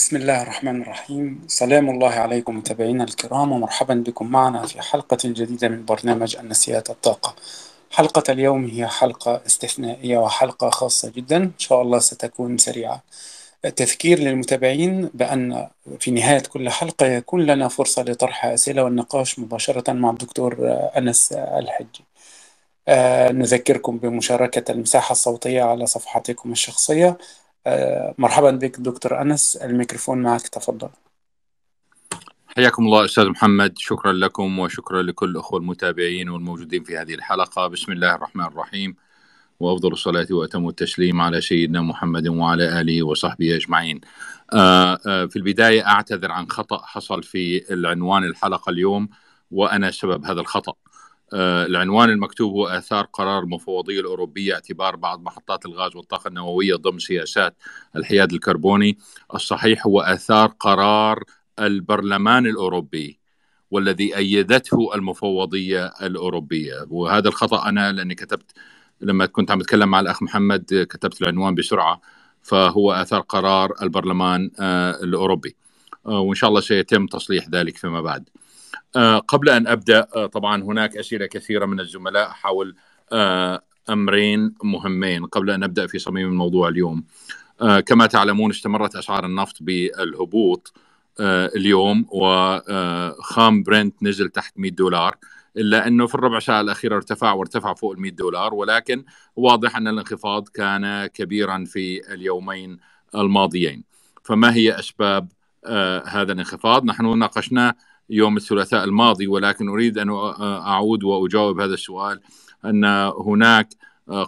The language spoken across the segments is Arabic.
بسم الله الرحمن الرحيم سلام الله عليكم متابعينا الكرام ومرحبا بكم معنا في حلقة جديدة من برنامج النسيات الطاقة حلقة اليوم هي حلقة استثنائية وحلقة خاصة جدا إن شاء الله ستكون سريعة تذكير للمتابعين بأن في نهاية كل حلقة يكون لنا فرصة لطرح أسئلة والنقاش مباشرة مع الدكتور أنس الحجي آه، نذكركم بمشاركة المساحة الصوتية على صفحتكم الشخصية آه، مرحبا بك دكتور أنس الميكروفون معك تفضل حياكم الله أستاذ محمد شكرا لكم وشكرا لكل أخوة المتابعين والموجودين في هذه الحلقة بسم الله الرحمن الرحيم وأفضل الصلاة وأتم التسليم على سيدنا محمد وعلى آله وصحبه أجمعين آه، آه، في البداية أعتذر عن خطأ حصل في العنوان الحلقة اليوم وأنا سبب هذا الخطأ آه، العنوان المكتوب هو آثار قرار المفوضية الأوروبية اعتبار بعض محطات الغاز والطاقة النووية ضمن سياسات الحياد الكربوني الصحيح هو آثار قرار البرلمان الأوروبي والذي أيدته المفوضية الأوروبية وهذا الخطأ أنا لأني كتبت لما كنت عم أتكلم مع الأخ محمد كتبت العنوان بسرعة فهو آثار قرار البرلمان آه، الأوروبي آه، وإن شاء الله سيتم تصليح ذلك فيما بعد آه، قبل أن أبدأ آه، طبعا هناك أسئلة كثيرة من الزملاء حول آه، أمرين مهمين قبل أن نبدأ في صميم الموضوع اليوم كما تعلمون استمرت أسعار النفط بالهبوط اليوم وخام برنت نزل تحت 100 دولار الا انه في الربع ساعه الاخيره ارتفع وارتفع فوق ال 100 دولار ولكن واضح ان الانخفاض كان كبيرا في اليومين الماضيين فما هي اسباب هذا الانخفاض نحن ناقشنا يوم الثلاثاء الماضي ولكن اريد ان اعود واجاوب هذا السؤال ان هناك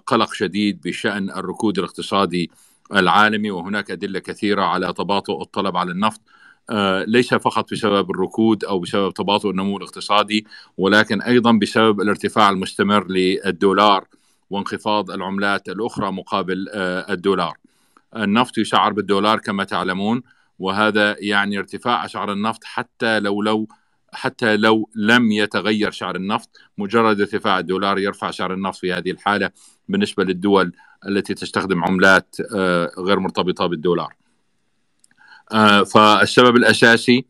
قلق شديد بشان الركود الاقتصادي العالمي وهناك ادله كثيره على تباطؤ الطلب على النفط ليس فقط بسبب الركود او بسبب تباطؤ النمو الاقتصادي ولكن ايضا بسبب الارتفاع المستمر للدولار وانخفاض العملات الاخرى مقابل الدولار. النفط يسعر بالدولار كما تعلمون وهذا يعني ارتفاع أسعار النفط حتى لو لو حتى لو لم يتغير سعر النفط مجرد ارتفاع الدولار يرفع سعر النفط في هذه الحالة بالنسبة للدول التي تستخدم عملات آه، غير مرتبطة بالدولار آه، فالسبب الأساسي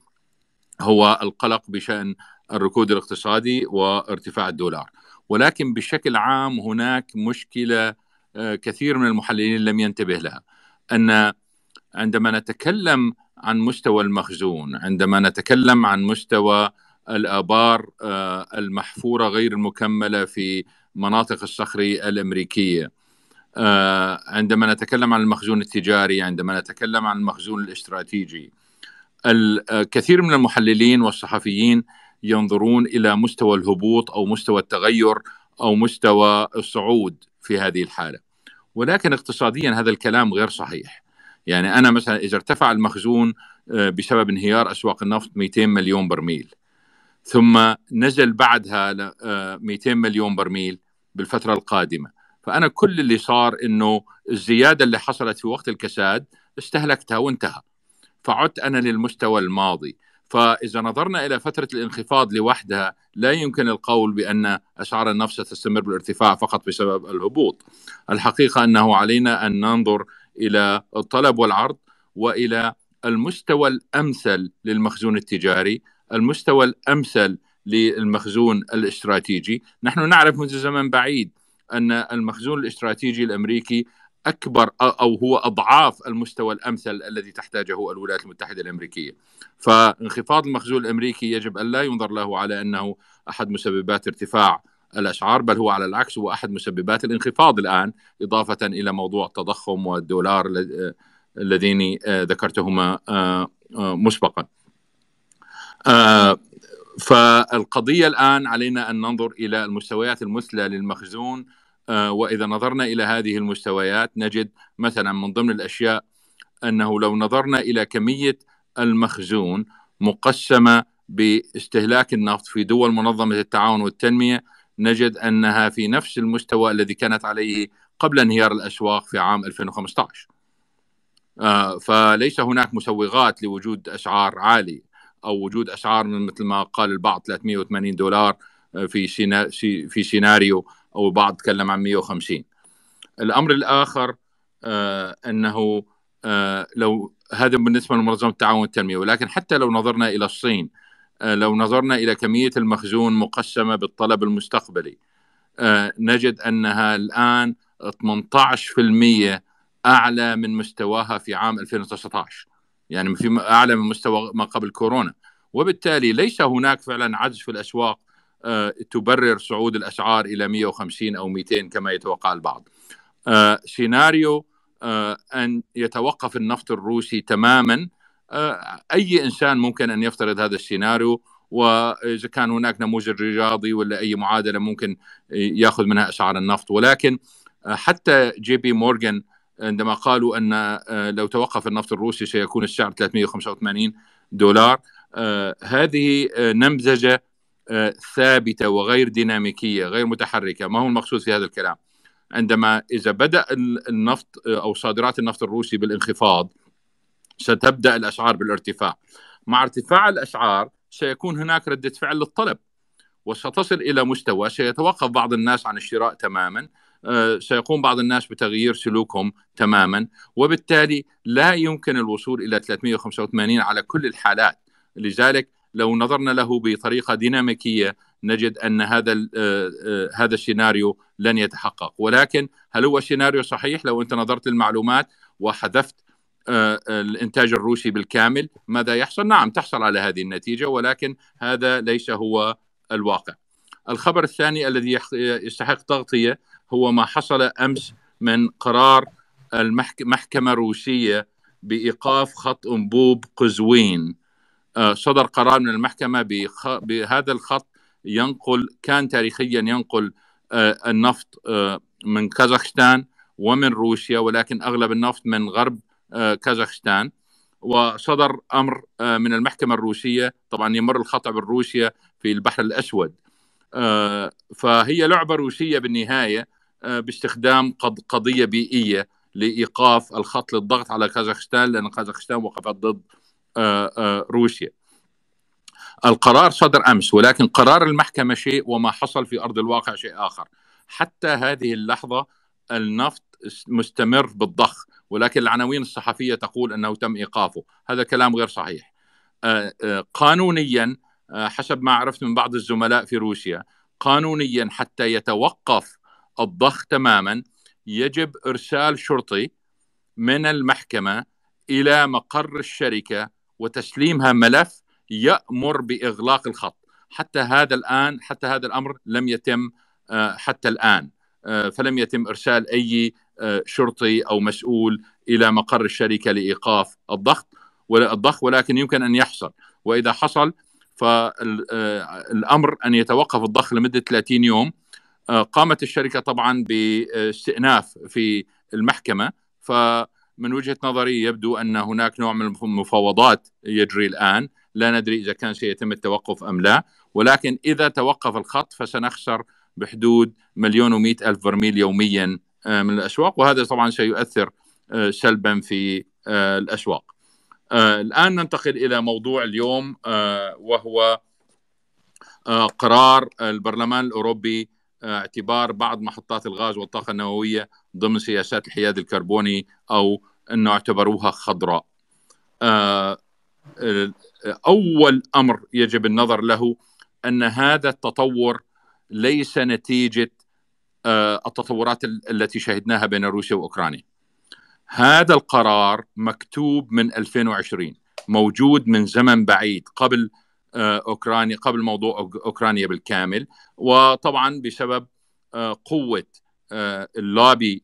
هو القلق بشأن الركود الاقتصادي وارتفاع الدولار ولكن بشكل عام هناك مشكلة آه، كثير من المحللين لم ينتبه لها أن عندما نتكلم عن مستوى المخزون عندما نتكلم عن مستوى الآبار آه، المحفورة غير المكملة في مناطق الصخر الأمريكية آه، عندما نتكلم عن المخزون التجاري عندما نتكلم عن المخزون الاستراتيجي الكثير آه، من المحللين والصحفيين ينظرون إلى مستوى الهبوط أو مستوى التغير أو مستوى الصعود في هذه الحالة ولكن اقتصاديا هذا الكلام غير صحيح يعني انا مثلا اذا ارتفع المخزون آه، بسبب انهيار اسواق النفط 200 مليون برميل ثم نزل بعدها 200 آه، مليون برميل بالفتره القادمه فانا كل اللي صار انه الزياده اللي حصلت في وقت الكساد استهلكتها وانتهى فعدت انا للمستوى الماضي فاذا نظرنا الى فتره الانخفاض لوحدها لا يمكن القول بان اسعار النفط ستستمر بالارتفاع فقط بسبب الهبوط الحقيقه انه علينا ان ننظر الى الطلب والعرض والى المستوى الامثل للمخزون التجاري، المستوى الامثل للمخزون الاستراتيجي، نحن نعرف منذ زمن بعيد ان المخزون الاستراتيجي الامريكي اكبر او هو اضعاف المستوى الامثل الذي تحتاجه الولايات المتحده الامريكيه. فانخفاض المخزون الامريكي يجب ان لا ينظر له على انه احد مسببات ارتفاع الأسعار بل هو على العكس هو أحد مسببات الانخفاض الآن إضافة إلى موضوع التضخم والدولار اللذين آه، آه، ذكرتهما آه، مسبقا فالقضية الآن علينا أن ننظر إلى المستويات المثلى للمخزون وإذا نظرنا إلى هذه المستويات نجد مثلا من ضمن الأشياء أنه لو نظرنا إلى كمية المخزون مقسمة باستهلاك النفط في دول منظمة التعاون والتنمية نجد انها في نفس المستوى الذي كانت عليه قبل انهيار الاسواق في عام 2015 آه، فليس هناك مسوغات لوجود اسعار عالي او وجود اسعار من مثل ما قال البعض 380 دولار آه، في في سيناريو او البعض تكلم عن 150 الامر الاخر آه، انه لو هذا بالنسبه لمنظمه التعاون والتنميه ولكن حتى لو نظرنا الى الصين آه، لو نظرنا الى كميه المخزون مقسمه بالطلب المستقبلي آه، نجد انها الان 18% اعلى من مستواها في عام 2019 يعني في اعلى من مستوى ما قبل كورونا وبالتالي ليس هناك فعلا عجز في الاسواق آه، تبرر صعود الاسعار الى 150 او 200 كما يتوقع البعض. سيناريو ان يتوقف النفط الروسي تماما آه، اي انسان ممكن ان يفترض هذا السيناريو واذا كان هناك نموذج رياضي ولا اي معادله ممكن ياخذ منها اسعار النفط ولكن آه، حتى جي بي مورغان عندما قالوا ان آه، لو توقف النفط الروسي سيكون السعر 385 دولار هذه نمذجه ثابته وغير ديناميكيه غير متحركه ما هو المقصود في هذا الكلام عندما اذا بدا النفط او صادرات النفط الروسي بالانخفاض ستبدا الاسعار بالارتفاع مع ارتفاع الاسعار سيكون هناك رده فعل للطلب وستصل الى مستوى سيتوقف بعض الناس عن الشراء تماما آه، سيقوم بعض الناس بتغيير سلوكهم تماما وبالتالي لا يمكن الوصول الى 385 على كل الحالات لذلك لو نظرنا له بطريقه ديناميكيه نجد ان هذا آه، آه، هذا السيناريو لن يتحقق ولكن هل هو سيناريو صحيح لو انت نظرت للمعلومات وحذفت آه، آه، الانتاج الروسي بالكامل ماذا يحصل نعم تحصل على هذه النتيجه ولكن هذا ليس هو الواقع الخبر الثاني الذي يستحق تغطيه هو ما حصل امس من قرار المحكمه الروسيه بايقاف خط انبوب قزوين آه، صدر قرار من المحكمه بهذا الخط ينقل كان تاريخيا ينقل النفط من كازاخستان ومن روسيا ولكن اغلب النفط من غرب آه، كازاخستان وصدر امر آه، من المحكمه الروسيه طبعا يمر الخطا بالروسيا في البحر الاسود آه، فهي لعبه روسيه بالنهايه باستخدام قضيه بيئيه لايقاف الخط للضغط على كازاخستان لان كازاخستان وقفت ضد روسيا. القرار صدر امس ولكن قرار المحكمه شيء وما حصل في ارض الواقع شيء اخر. حتى هذه اللحظه النفط مستمر بالضخ ولكن العناوين الصحفيه تقول انه تم ايقافه، هذا كلام غير صحيح. آه، آه، قانونيا آه، حسب ما عرفت من بعض الزملاء في روسيا قانونيا حتى يتوقف الضخ تماما يجب ارسال شرطي من المحكمه الى مقر الشركه وتسليمها ملف يامر باغلاق الخط حتى هذا الان حتى هذا الامر لم يتم حتى الان فلم يتم ارسال اي شرطي او مسؤول الى مقر الشركه لايقاف الضغط الضخ ولكن يمكن ان يحصل واذا حصل فالامر ان يتوقف الضخ لمده 30 يوم آه، قامت الشركه طبعا باستئناف في المحكمه فمن وجهه نظري يبدو ان هناك نوع من المفاوضات يجري الان لا ندري اذا كان سيتم التوقف ام لا ولكن اذا توقف الخط فسنخسر بحدود مليون و الف برميل يوميا آه، من الأشواق وهذا طبعا شيء يؤثر آه، سلبا في آه، الأشواق الآن ننتقل إلى موضوع اليوم وهو قرار البرلمان الأوروبي اعتبار بعض محطات الغاز والطاقة النووية ضمن سياسات الحياد الكربوني أو أنه اعتبروها خضراء أول أمر يجب النظر له أن هذا التطور ليس نتيجة آه، التطورات التي شهدناها بين روسيا واوكرانيا. هذا القرار مكتوب من 2020 موجود من زمن بعيد قبل آه، اوكرانيا قبل موضوع اوكرانيا بالكامل وطبعا بسبب آه، قوه اللابي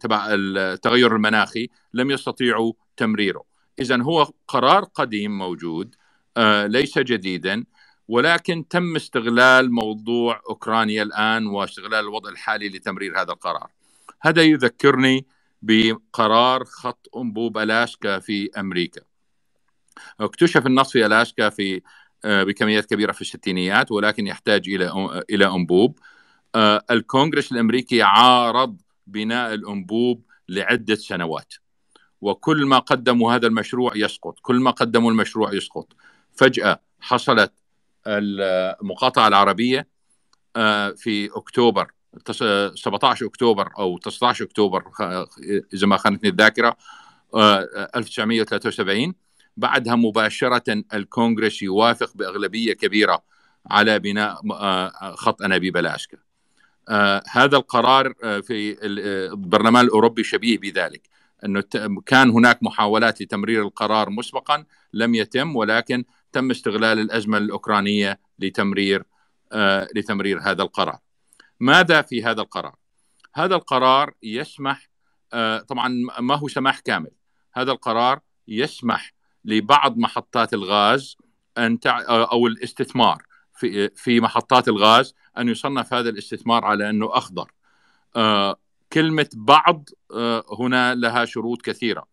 تبع التغير المناخي لم يستطيعوا تمريره اذا هو قرار قديم موجود ليس جديدا ولكن تم استغلال موضوع اوكرانيا الان واستغلال الوضع الحالي لتمرير هذا القرار. هذا يذكرني بقرار خط انبوب الاسكا في امريكا. اكتشف النص في الاسكا في آه، بكميات كبيره في الستينيات ولكن يحتاج الى الى انبوب. آه، الكونغرس الامريكي عارض بناء الانبوب لعده سنوات. وكل ما قدموا هذا المشروع يسقط، كل ما قدموا المشروع يسقط. فجاه حصلت المقاطعه العربيه آه، في اكتوبر 17 اكتوبر او 19 اكتوبر اذا ما خانتني الذاكره 1973 آه، بعدها مباشره الكونغرس يوافق باغلبيه كبيره على بناء آه، خط انابيب الاسكا. هذا القرار في البرلمان الاوروبي شبيه بذلك انه كان هناك محاولات لتمرير القرار مسبقا لم يتم ولكن تم استغلال الازمه الاوكرانيه لتمرير آه، لتمرير هذا القرار. ماذا في هذا القرار؟ هذا القرار يسمح آه، طبعا ما هو سماح كامل. هذا القرار يسمح لبعض محطات الغاز ان تع... آه، او الاستثمار في في محطات الغاز ان يصنف هذا الاستثمار على انه اخضر. كلمه بعض هنا لها شروط كثيره.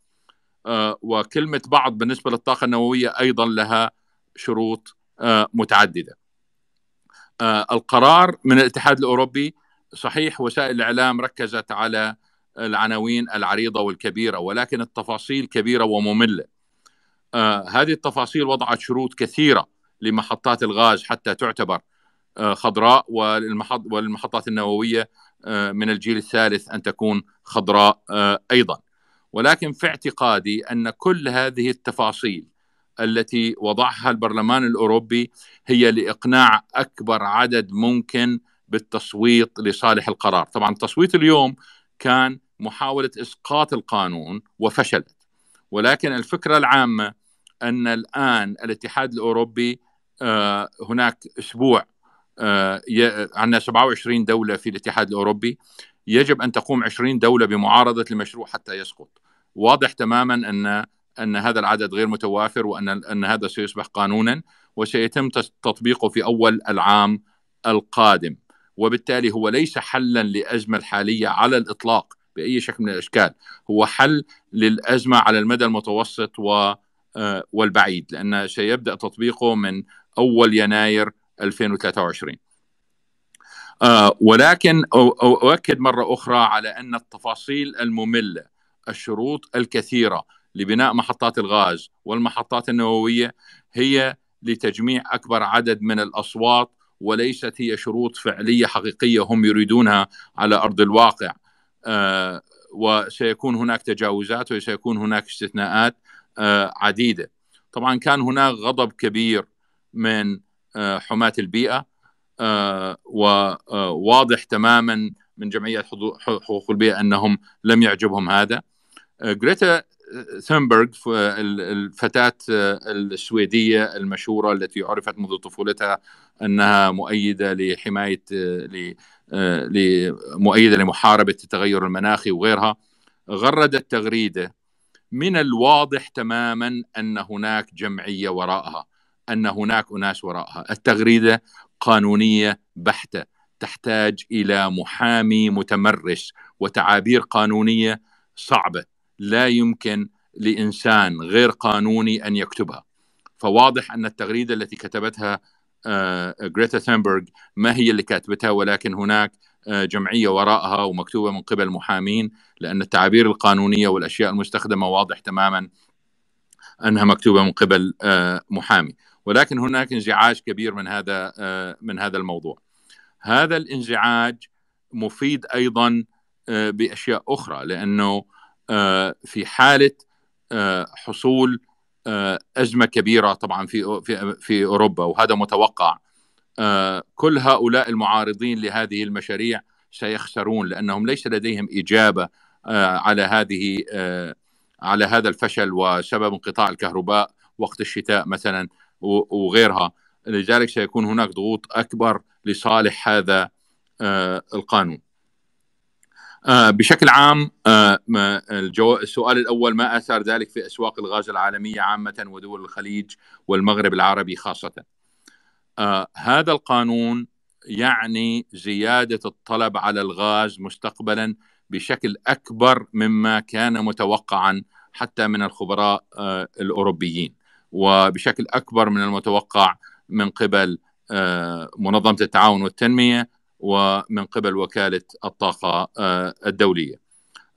وكلمه بعض بالنسبه للطاقه النوويه ايضا لها شروط آه، متعدده. آه، القرار من الاتحاد الاوروبي صحيح وسائل الاعلام ركزت على العناوين العريضه والكبيره ولكن التفاصيل كبيره وممله. آه، هذه التفاصيل وضعت شروط كثيره لمحطات الغاز حتى تعتبر خضراء والمحطات النوويه من الجيل الثالث ان تكون خضراء ايضا. ولكن في اعتقادي ان كل هذه التفاصيل التي وضعها البرلمان الاوروبي هي لاقناع اكبر عدد ممكن بالتصويت لصالح القرار، طبعا التصويت اليوم كان محاوله اسقاط القانون وفشلت. ولكن الفكره العامه ان الان الاتحاد الاوروبي آه، هناك اسبوع آه، عندنا 27 دوله في الاتحاد الاوروبي يجب ان تقوم 20 دوله بمعارضه المشروع حتى يسقط. واضح تماما ان ان هذا العدد غير متوافر وان ان هذا سيصبح قانونا وسيتم تطبيقه في اول العام القادم وبالتالي هو ليس حلا للازمه الحاليه على الاطلاق باي شكل من الاشكال هو حل للازمه على المدى المتوسط و آه، والبعيد لان سيبدا تطبيقه من اول يناير 2023 آه، ولكن اؤكد مره اخرى على ان التفاصيل الممله الشروط الكثيره لبناء محطات الغاز والمحطات النوويه هي لتجميع اكبر عدد من الاصوات وليست هي شروط فعليه حقيقيه هم يريدونها على ارض الواقع آه وسيكون هناك تجاوزات وسيكون هناك استثناءات آه عديده طبعا كان هناك غضب كبير من آه حماه البيئه آه، وواضح آه، تماما من جمعيه حقوق البيئه انهم لم يعجبهم هذا آه، جريتا ثينبرغ الفتاة آه، السويدية المشهورة التي عرفت منذ طفولتها أنها مؤيدة لحماية آه، آه، مؤيدة لمحاربة التغير المناخي وغيرها غردت تغريدة من الواضح تماما أن هناك جمعية وراءها أن هناك أناس وراءها التغريدة قانونية بحتة تحتاج إلى محامي متمرس وتعابير قانونية صعبة لا يمكن لانسان غير قانوني ان يكتبها فواضح ان التغريده التي كتبتها غريتا آه، ثامبرغ ما هي اللي كاتبتها ولكن هناك آه، جمعيه وراءها ومكتوبه من قبل محامين لان التعابير القانونيه والاشياء المستخدمه واضح تماما انها مكتوبه من قبل آه، محامي ولكن هناك انزعاج كبير من هذا من هذا الموضوع هذا الانزعاج مفيد ايضا باشياء اخرى لانه آه، في حاله آه، حصول آه، ازمه كبيره طبعا في في في اوروبا وهذا متوقع كل هؤلاء المعارضين لهذه المشاريع سيخسرون لانهم ليس لديهم اجابه على هذه على هذا الفشل وسبب انقطاع الكهرباء وقت الشتاء مثلا وغيرها لذلك سيكون هناك ضغوط اكبر لصالح هذا القانون آه، بشكل عام آه، السؤال الاول ما اثار ذلك في اسواق الغاز العالميه عامه ودول الخليج والمغرب العربي خاصه. آه، هذا القانون يعني زياده الطلب على الغاز مستقبلا بشكل اكبر مما كان متوقعا حتى من الخبراء الاوروبيين وبشكل اكبر من المتوقع من قبل منظمه التعاون والتنميه ومن قبل وكاله الطاقه آه، الدوليه.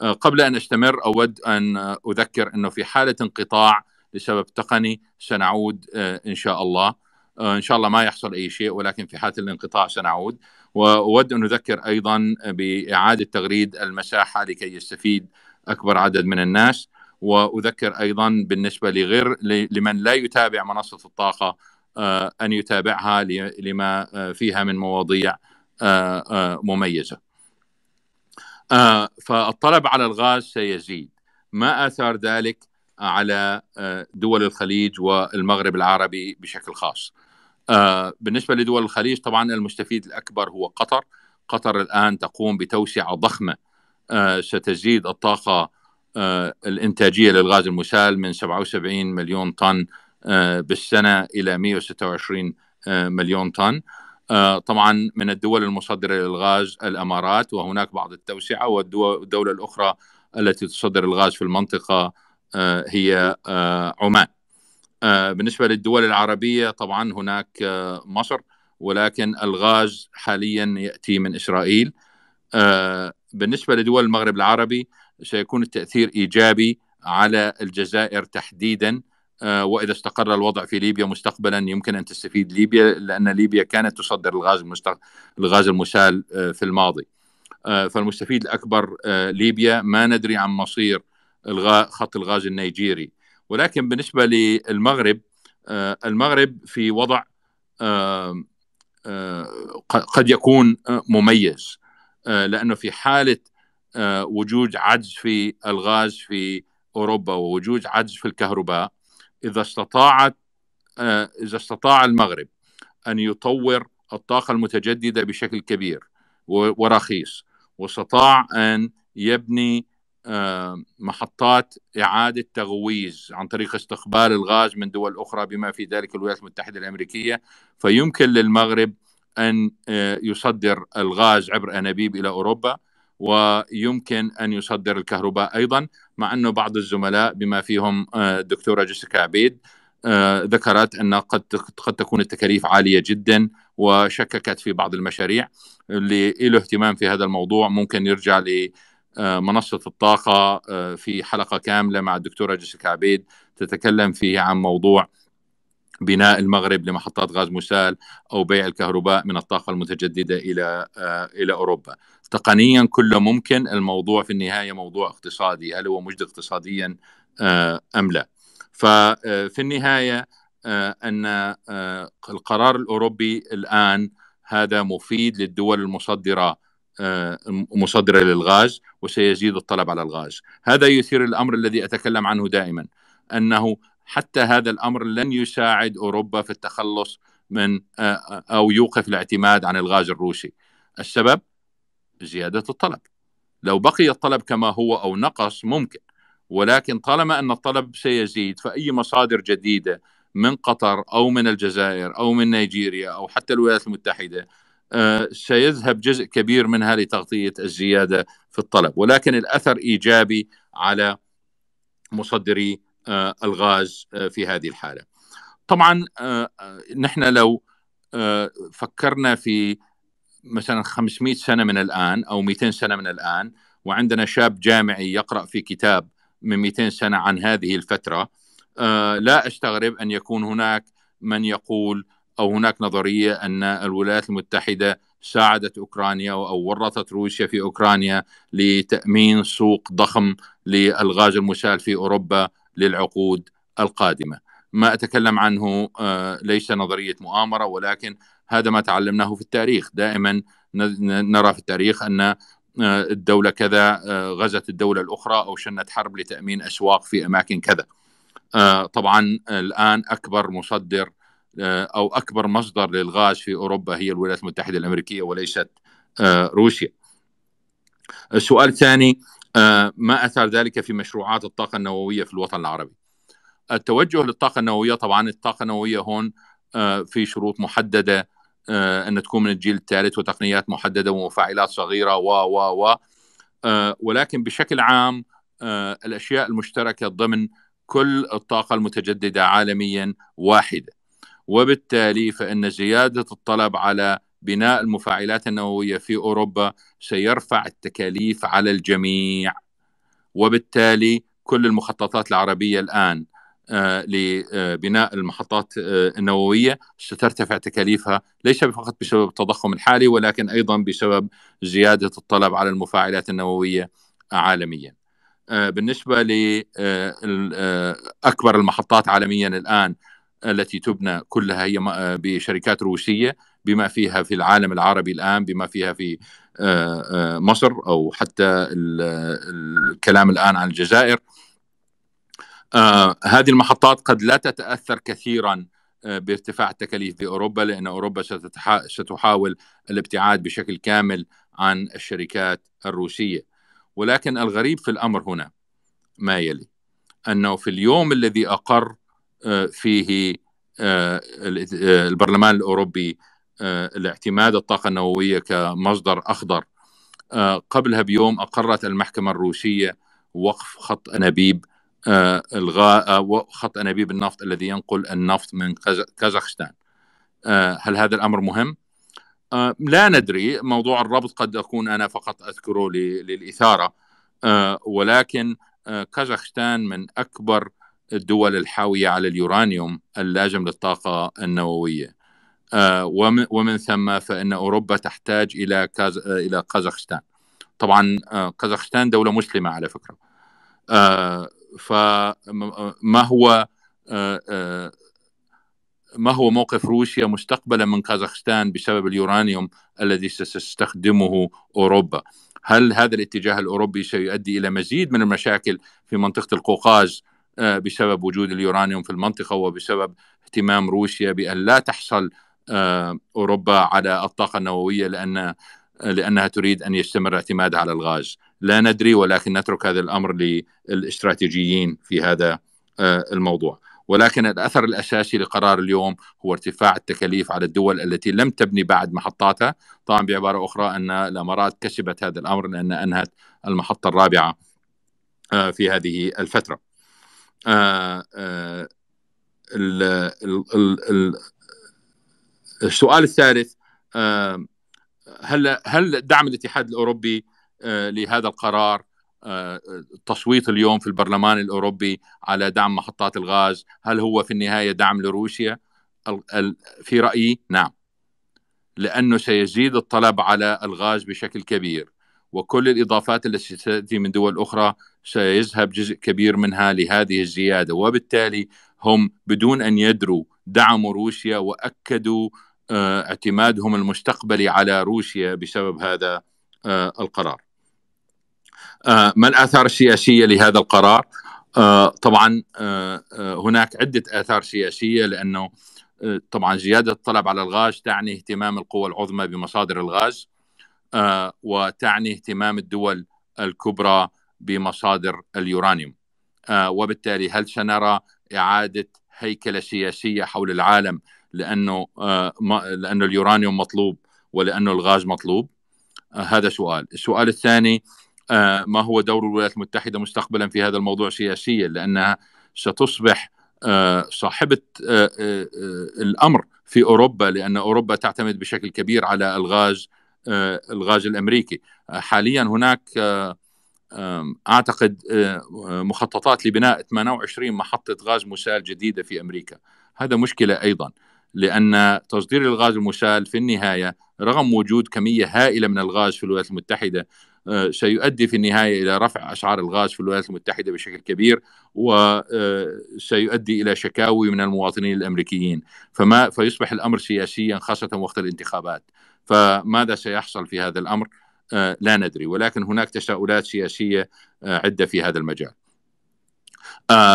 آه، قبل ان استمر اود ان اذكر انه في حاله انقطاع لسبب تقني سنعود آه، ان شاء الله ان شاء الله ما يحصل اي شيء ولكن في حاله الانقطاع سنعود واود ان اذكر ايضا باعاده تغريد المساحه لكي يستفيد اكبر عدد من الناس واذكر ايضا بالنسبه لغير لمن لا يتابع منصه الطاقه ان يتابعها لما فيها من مواضيع آه، آه، مميزه آه، فالطلب على الغاز سيزيد ما اثار ذلك على دول الخليج والمغرب العربي بشكل خاص بالنسبه لدول الخليج طبعا المستفيد الاكبر هو قطر قطر الان تقوم بتوسعه ضخمه ستزيد الطاقه الانتاجيه للغاز المسال من 77 مليون طن بالسنه الى 126 مليون طن آه، طبعا من الدول المصدرة للغاز الأمارات وهناك بعض التوسعة والدولة الأخرى التي تصدر الغاز في المنطقة آه، هي آه، عمان بالنسبة للدول العربية طبعا هناك مصر ولكن الغاز حاليا يأتي من إسرائيل بالنسبة لدول المغرب العربي سيكون التأثير إيجابي على الجزائر تحديدا آه، واذا استقر الوضع في ليبيا مستقبلا يمكن ان تستفيد ليبيا لان ليبيا كانت تصدر الغاز المستق... الغاز المسال آه، في الماضي. آه، فالمستفيد الاكبر ليبيا ما ندري عن مصير الغاء خط الغاز النيجيري ولكن بالنسبه للمغرب المغرب في وضع قد يكون مميز لانه في حاله وجود عجز في الغاز في اوروبا ووجود عجز في الكهرباء إذا استطاعت آه، إذا استطاع المغرب أن يطور الطاقة المتجددة بشكل كبير ورخيص واستطاع أن يبني آه، محطات إعادة تغويز عن طريق استقبال الغاز من دول أخرى بما في ذلك الولايات المتحدة الأمريكية فيمكن للمغرب أن آه، يصدر الغاز عبر أنابيب إلى أوروبا ويمكن ان يصدر الكهرباء ايضا مع انه بعض الزملاء بما فيهم آه، الدكتوره جيسيكا عبيد آه، ذكرت ان قد قد تكون التكاليف عاليه جدا وشككت في بعض المشاريع اللي له اهتمام في هذا الموضوع ممكن يرجع لمنصه آه، الطاقه في حلقه كامله مع الدكتوره جيسيكا عبيد تتكلم فيه عن موضوع بناء المغرب لمحطات غاز مسال او بيع الكهرباء من الطاقه المتجدده الى الى اوروبا. تقنيا كله ممكن الموضوع في النهايه موضوع اقتصادي هل هو مجدي اقتصاديا آه، ام لا ففي آه، النهايه آه، ان القرار الاوروبي الان هذا مفيد للدول المصدره مصدره للغاز وسيزيد الطلب على الغاز هذا يثير الامر الذي اتكلم عنه دائما انه حتى هذا الامر لن يساعد اوروبا في التخلص من او يوقف الاعتماد عن الغاز الروسي السبب زيادة الطلب لو بقي الطلب كما هو أو نقص ممكن ولكن طالما أن الطلب سيزيد فأي مصادر جديدة من قطر أو من الجزائر أو من نيجيريا أو حتى الولايات المتحدة آه، سيذهب جزء كبير منها لتغطية الزيادة في الطلب ولكن الأثر إيجابي على مصدري آه، الغاز آه، في هذه الحالة طبعا نحن لو فكرنا في مثلا 500 سنه من الان او 200 سنه من الان وعندنا شاب جامعي يقرا في كتاب من 200 سنه عن هذه الفتره آه، لا استغرب ان يكون هناك من يقول او هناك نظريه ان الولايات المتحده ساعدت اوكرانيا او ورطت روسيا في اوكرانيا لتامين سوق ضخم للغاز المسال في اوروبا للعقود القادمه. ما اتكلم عنه آه، ليس نظريه مؤامره ولكن هذا ما تعلمناه في التاريخ دائما نرى في التاريخ أن آه، الدولة كذا آه، غزت الدولة الأخرى أو شنت حرب لتأمين أسواق في أماكن كذا آه، طبعا الآن أكبر مصدر أو أكبر مصدر للغاز في أوروبا هي الولايات المتحدة الأمريكية وليست روسيا السؤال الثاني ما اثر ذلك في مشروعات الطاقة النووية في الوطن العربي التوجه للطاقة النووية طبعا الطاقة النووية هون في شروط محددة آه، أن تكون من الجيل الثالث وتقنيات محددة ومفاعلات صغيرة و و و آه، ولكن بشكل عام آه، الأشياء المشتركة ضمن كل الطاقة المتجددة عالميا واحدة وبالتالي فإن زيادة الطلب على بناء المفاعلات النووية في أوروبا سيرفع التكاليف على الجميع وبالتالي كل المخططات العربية الآن آه، لبناء المحطات آه، النوويه سترتفع تكاليفها ليس فقط بسبب التضخم الحالي ولكن ايضا بسبب زياده الطلب على المفاعلات النوويه عالميا. آه، بالنسبه لاكبر المحطات عالميا الان التي تبنى كلها هي بشركات روسيه بما فيها في العالم العربي الان بما فيها في مصر او حتى الكلام الان عن الجزائر آه، هذه المحطات قد لا تتاثر كثيرا آه، بارتفاع التكاليف باوروبا لان اوروبا ستحاول الابتعاد بشكل كامل عن الشركات الروسيه ولكن الغريب في الامر هنا ما يلي انه في اليوم الذي اقر آه، فيه البرلمان الاوروبي الاعتماد الطاقه النوويه كمصدر اخضر قبلها بيوم اقرت المحكمه الروسيه وقف خط انابيب آه، الغاء آه، وخط انابيب النفط الذي ينقل النفط من كازاخستان آه، هل هذا الامر مهم لا ندري موضوع الربط قد اكون انا فقط اذكره للاثاره ولكن كازاخستان من اكبر الدول الحاويه على اليورانيوم اللاجم للطاقه النوويه ومن ثم فان اوروبا تحتاج الى الى كازاخستان طبعا كازاخستان دوله مسلمه على فكره فما هو آه، آه، ما هو موقف روسيا مستقبلا من كازاخستان بسبب اليورانيوم الذي ستستخدمه اوروبا؟ هل هذا الاتجاه الاوروبي سيؤدي الى مزيد من المشاكل في منطقه القوقاز آه، بسبب وجود اليورانيوم في المنطقه وبسبب اهتمام روسيا بان لا تحصل اوروبا على الطاقه النوويه لان لانها تريد ان يستمر اعتمادها على الغاز لا ندري ولكن نترك هذا الامر للاستراتيجيين في هذا آه، الموضوع ولكن الاثر الاساسي لقرار اليوم هو ارتفاع التكاليف على الدول التي لم تبني بعد محطاتها، طبعا بعباره اخرى ان الامارات كسبت هذا الامر لان انهت المحطه الرابعه آه، في هذه الفتره. آه، السؤال الثالث هل هل دعم الاتحاد الاوروبي آه، لهذا القرار التصويت آه، اليوم في البرلمان الاوروبي على دعم محطات الغاز هل هو في النهايه دعم لروسيا في رايي نعم لانه سيزيد الطلب على الغاز بشكل كبير وكل الاضافات التي ستاتي من دول اخرى سيذهب جزء كبير منها لهذه الزياده وبالتالي هم بدون ان يدروا دعموا روسيا واكدوا آه، اعتمادهم المستقبلي على روسيا بسبب هذا آه، القرار آه، ما الآثار السياسية لهذا القرار؟ طبعا هناك عدة آثار سياسية لأنه طبعا زيادة الطلب على الغاز تعني اهتمام القوى العظمى بمصادر الغاز وتعني اهتمام الدول الكبرى بمصادر اليورانيوم وبالتالي هل سنرى إعادة هيكلة سياسية حول العالم لانه آه، لانه اليورانيوم مطلوب ولانه الغاز مطلوب آه، هذا سؤال السؤال الثاني آه، ما هو دور الولايات المتحده مستقبلا في هذا الموضوع سياسيا لانها ستصبح صاحبه الامر في اوروبا لان اوروبا تعتمد بشكل كبير على الغاز الغاز الامريكي حاليا هناك اعتقد مخططات لبناء 28 محطه غاز مسال جديده في امريكا هذا مشكله ايضا لأن تصدير الغاز المسال في النهاية رغم وجود كمية هائلة من الغاز في الولايات المتحدة آه، سيؤدي في النهاية إلى رفع أسعار الغاز في الولايات المتحدة بشكل كبير وسيؤدي آه، إلى شكاوي من المواطنين الأمريكيين فما فيصبح الأمر سياسيا خاصة وقت الانتخابات فماذا سيحصل في هذا الأمر آه، لا ندري ولكن هناك تساؤلات سياسية عدة في هذا المجال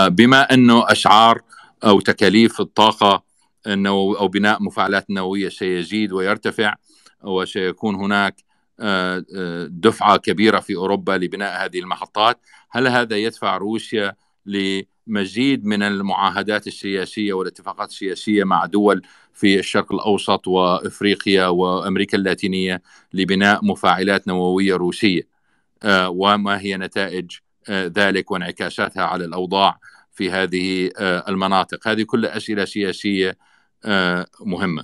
بما أنه أسعار أو تكاليف الطاقة النووي او بناء مفاعلات نوويه سيزيد ويرتفع وسيكون هناك آه، آه، دفعه كبيره في اوروبا لبناء هذه المحطات، هل هذا يدفع روسيا لمزيد من المعاهدات السياسيه والاتفاقات السياسيه مع دول في الشرق الاوسط وافريقيا وامريكا اللاتينيه لبناء مفاعلات نوويه روسيه؟ آه، وما هي نتائج ذلك وانعكاساتها على الاوضاع في هذه المناطق؟ هذه كلها اسئله سياسيه آه، مهمه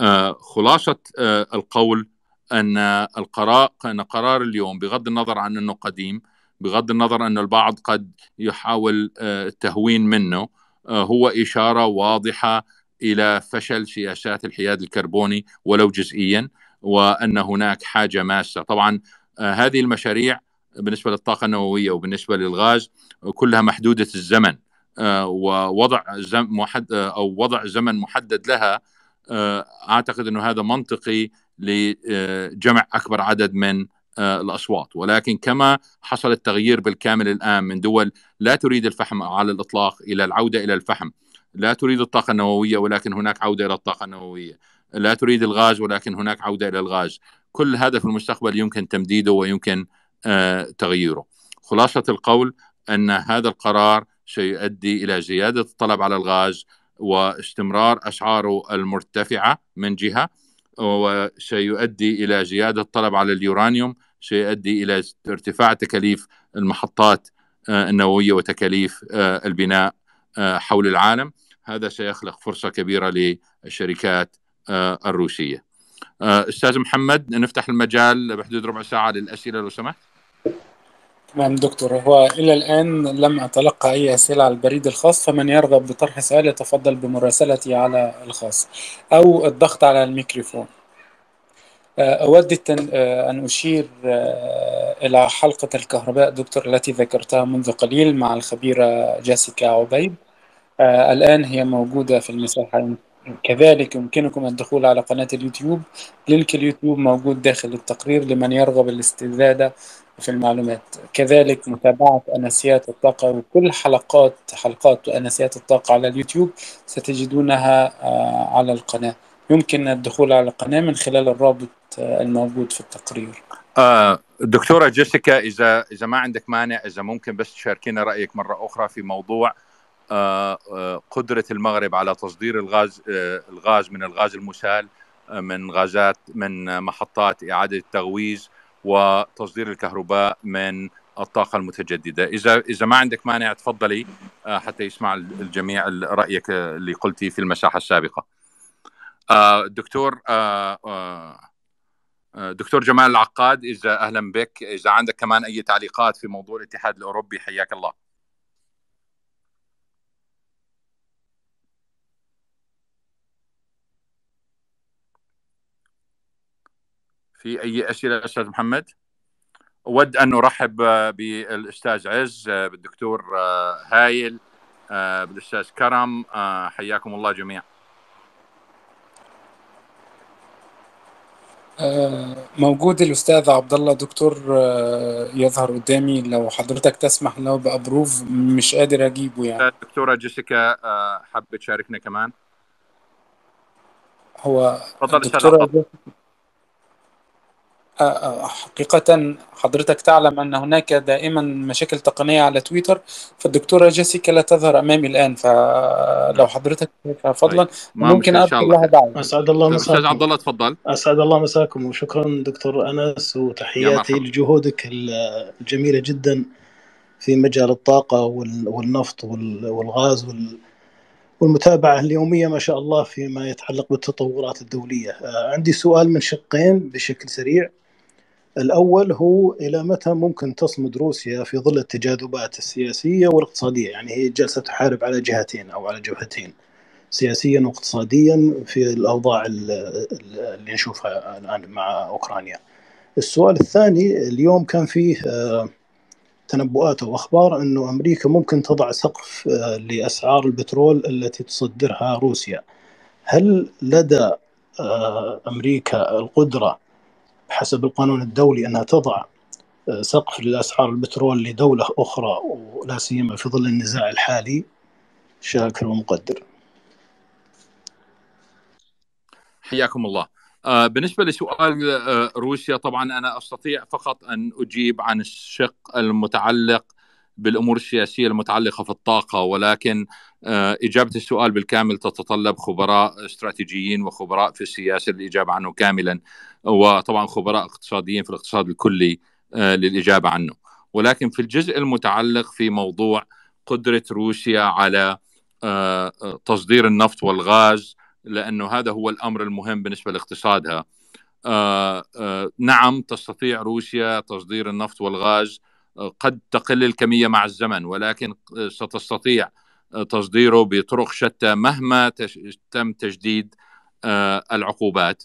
آه، خلاصه آه، القول ان القرار ان قرار اليوم بغض النظر عن انه قديم بغض النظر ان البعض قد يحاول التهوين منه هو اشاره واضحه الى فشل سياسات الحياد الكربوني ولو جزئيا وان هناك حاجه ماسه طبعا هذه المشاريع بالنسبه للطاقه النوويه وبالنسبه للغاز كلها محدوده الزمن آه، ووضع زم محد آه، او وضع زمن محدد لها آه، اعتقد انه هذا منطقي لجمع اكبر عدد من الاصوات ولكن كما حصل التغيير بالكامل الان من دول لا تريد الفحم على الاطلاق الى العوده الى الفحم لا تريد الطاقه النوويه ولكن هناك عوده الى الطاقه النوويه لا تريد الغاز ولكن هناك عوده الى الغاز كل هذا في المستقبل يمكن تمديده ويمكن تغييره خلاصه القول ان هذا القرار سيؤدي الى زياده الطلب على الغاز واستمرار اسعاره المرتفعه من جهه وسيؤدي الى زياده الطلب على اليورانيوم سيؤدي الى ارتفاع تكاليف المحطات آه، النوويه وتكاليف آه، البناء آه، حول العالم هذا سيخلق فرصه كبيره للشركات الروسيه استاذ محمد نفتح المجال بحدود ربع ساعه للاسئله لو سمحت نعم دكتور هو إلى الآن لم أتلقى أي أسئلة على البريد الخاص فمن يرغب بطرح سؤال يتفضل بمراسلتي على الخاص أو الضغط على الميكروفون آه، أود آه، أن أشير آه، إلى حلقة الكهرباء دكتور التي ذكرتها منذ قليل مع الخبيرة جاسيكا عبيد الآن هي موجودة في المساحة كذلك يمكنكم الدخول على قناة اليوتيوب لينك اليوتيوب موجود داخل التقرير لمن يرغب الاستزادة في المعلومات كذلك متابعة أنسيات الطاقة وكل حلقات حلقات أنسيات الطاقة على اليوتيوب ستجدونها آه، على القناة يمكن الدخول على القناة من خلال الرابط آه، الموجود في التقرير آه دكتورة جيسيكا إذا إذا ما عندك مانع إذا ممكن بس تشاركينا رأيك مرة أخرى في موضوع آه، قدرة المغرب على تصدير الغاز الغاز من الغاز المسال من غازات من محطات إعادة التغويز وتصدير الكهرباء من الطاقه المتجدده اذا اذا ما عندك مانع تفضلي آه، حتى يسمع الجميع رايك آه، اللي قلتي في المساحه السابقه آه، دكتور دكتور جمال العقاد اذا اهلا بك اذا عندك كمان اي تعليقات في موضوع الاتحاد الاوروبي حياك الله في اي اسئله استاذ محمد؟ اود ان ارحب بالاستاذ عز بالدكتور آه، هايل آه، بالاستاذ كرم آه، حياكم الله جميعا. موجود الاستاذ عبد الله دكتور يظهر قدامي لو حضرتك تسمح له بابروف مش قادر اجيبه يعني الدكتوره جيسيكا حابه تشاركنا كمان هو الدكتوره حقيقة حضرتك تعلم أن هناك دائما مشاكل تقنية على تويتر فالدكتورة جيسيكا لا تظهر أمامي الآن فلو حضرتك طيب، فضلا نعم، ممكن أرسل لها دعوة أسعد الله طيب، مساكم أستاذ عبد الله تفضل أسعد الله مساكم وشكرا دكتور أنس وتحياتي لجهودك الجميلة جدا في مجال الطاقة والنفط والغاز وال والمتابعة اليومية ما شاء الله فيما يتعلق بالتطورات الدولية آه، عندي سؤال من شقين بشكل سريع الأول هو إلى متى ممكن تصمد روسيا في ظل التجاذبات السياسية والاقتصادية يعني هي جالسة تحارب على جهتين أو على جبهتين سياسيا واقتصاديا في الأوضاع اللي نشوفها الآن مع أوكرانيا السؤال الثاني اليوم كان فيه آه، تنبؤات أو أخبار أنه أمريكا ممكن تضع سقف آه، لأسعار البترول التي تصدرها روسيا هل لدى آه، أمريكا القدرة حسب القانون الدولي انها تضع آه، سقف لاسعار البترول لدوله اخرى ولا سيما في ظل النزاع الحالي شاكر ومقدر. حياكم الله. آه، بالنسبه لسؤال آه، روسيا طبعا انا استطيع فقط ان اجيب عن الشق المتعلق بالامور السياسيه المتعلقه في الطاقه ولكن آه، اجابه السؤال بالكامل تتطلب خبراء استراتيجيين وخبراء في السياسه للاجابه عنه كاملا وطبعا خبراء اقتصاديين في الاقتصاد الكلي آه، للاجابه عنه ولكن في الجزء المتعلق في موضوع قدره روسيا على آه، تصدير النفط والغاز لانه هذا هو الامر المهم بالنسبه لاقتصادها نعم تستطيع روسيا تصدير النفط والغاز قد تقل الكميه مع الزمن ولكن ستستطيع تصديره بطرق شتى مهما تم تجديد آه، العقوبات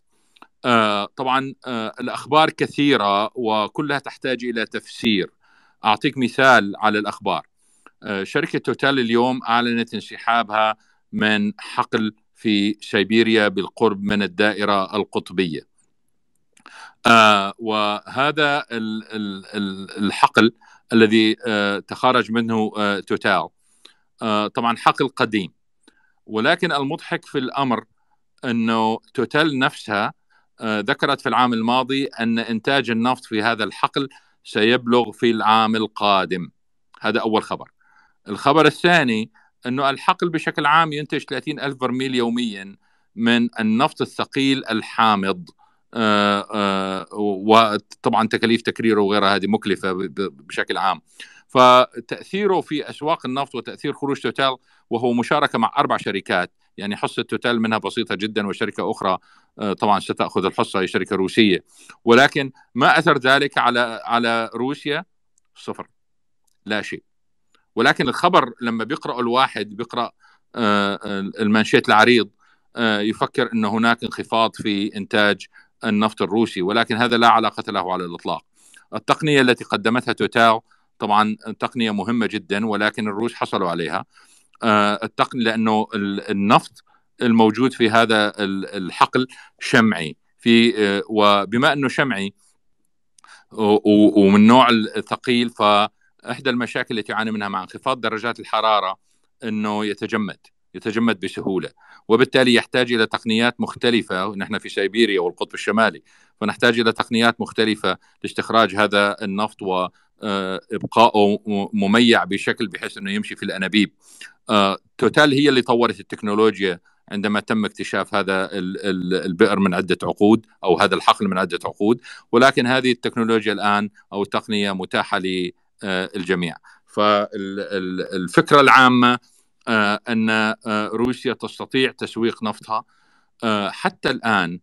آه، طبعا آه، الاخبار كثيره وكلها تحتاج الى تفسير اعطيك مثال على الاخبار شركه توتال اليوم اعلنت انسحابها من حقل في سيبيريا بالقرب من الدائره القطبيه آه، وهذا الحقل الذي آه، تخرج منه آه، توتال طبعا حقل قديم ولكن المضحك في الامر انه توتال نفسها ذكرت في العام الماضي ان انتاج النفط في هذا الحقل سيبلغ في العام القادم هذا اول خبر الخبر الثاني انه الحقل بشكل عام ينتج 30 الف برميل يوميا من النفط الثقيل الحامض آه، آه، وطبعا تكاليف تكريره وغيرها هذه مكلفه بشكل عام فتاثيره في اسواق النفط وتاثير خروج توتال وهو مشاركه مع اربع شركات يعني حصه توتال منها بسيطه جدا وشركه اخرى آه، طبعا ستاخذ الحصه هي شركه روسيه ولكن ما اثر ذلك على على روسيا صفر لا شيء ولكن الخبر لما بيقرأ الواحد بيقرأ المنشيت العريض يفكر أن هناك انخفاض في إنتاج النفط الروسي ولكن هذا لا علاقة له على الإطلاق التقنية التي قدمتها توتاو طبعا تقنية مهمة جدا ولكن الروس حصلوا عليها آه، التقنية لأنه النفط الموجود في هذا الحقل شمعي في آه، وبما أنه شمعي ومن نوع الثقيل فإحدى المشاكل التي يعاني منها مع انخفاض درجات الحرارة أنه يتجمد يتجمد بسهوله وبالتالي يحتاج الى تقنيات مختلفه نحن في سيبيريا والقطب الشمالي فنحتاج الى تقنيات مختلفه لاستخراج هذا النفط وابقائه مميع بشكل بحيث انه يمشي في الانابيب آه، توتال هي اللي طورت التكنولوجيا عندما تم اكتشاف هذا البئر من عده عقود او هذا الحقل من عده عقود ولكن هذه التكنولوجيا الان او التقنيه متاحه للجميع فالفكره العامه آه، ان آه، روسيا تستطيع تسويق نفطها آه، حتى الان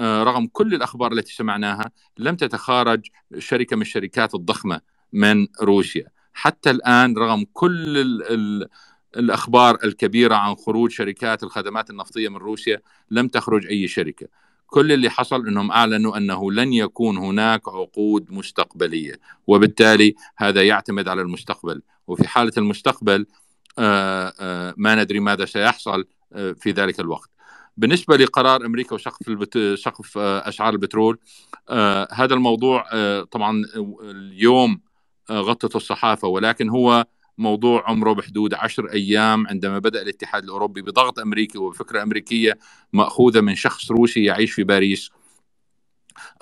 رغم كل الاخبار التي سمعناها لم تتخارج شركه من الشركات الضخمه من روسيا حتى الان رغم كل الـ الـ الاخبار الكبيره عن خروج شركات الخدمات النفطيه من روسيا لم تخرج اي شركه كل اللي حصل انهم اعلنوا انه لن يكون هناك عقود مستقبليه وبالتالي هذا يعتمد على المستقبل وفي حاله المستقبل آه، آه، ما ندري ماذا سيحصل آه، في ذلك الوقت بالنسبه لقرار امريكا وسقف سقف اسعار البترول هذا الموضوع طبعا اليوم غطته الصحافه ولكن هو موضوع عمره بحدود عشر أيام عندما بدأ الاتحاد الأوروبي بضغط أمريكي وفكرة أمريكية مأخوذة من شخص روسي يعيش في باريس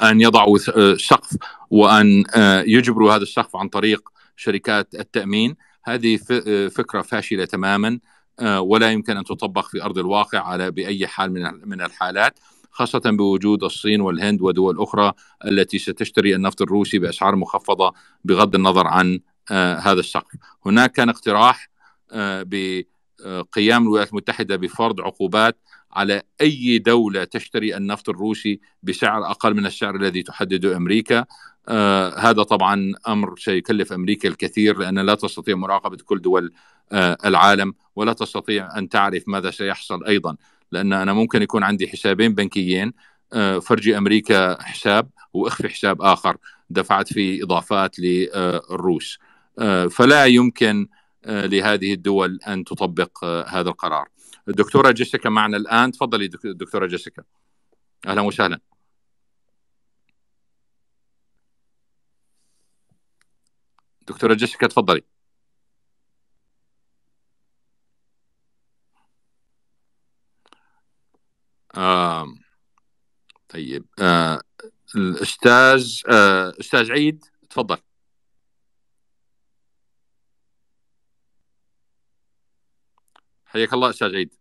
أن يضعوا سقف وأن يجبروا هذا السقف عن طريق شركات التأمين هذه آه، فكره فاشله تماما آه، ولا يمكن ان تطبق في ارض الواقع على باي حال من من الحالات خاصة بوجود الصين والهند ودول أخرى التي ستشتري النفط الروسي بأسعار مخفضة بغض النظر عن آه، هذا السقف هناك كان اقتراح بقيام الولايات المتحدة بفرض عقوبات على أي دولة تشتري النفط الروسي بسعر أقل من السعر الذي تحدده أمريكا آه هذا طبعا امر سيكلف امريكا الكثير لان لا تستطيع مراقبه كل دول آه العالم ولا تستطيع ان تعرف ماذا سيحصل ايضا لان انا ممكن يكون عندي حسابين بنكيين آه فرجي امريكا حساب واخفي حساب اخر دفعت فيه اضافات للروس آه، فلا يمكن آه، لهذه الدول ان تطبق آه، هذا القرار. الدكتوره جيسيكا معنا الان تفضلي دكتوره جيسيكا. اهلا وسهلا. دكتوره جيسيكا تفضلي آه طيب آه الاستاذ آه استاذ عيد تفضل حياك الله استاذ عيد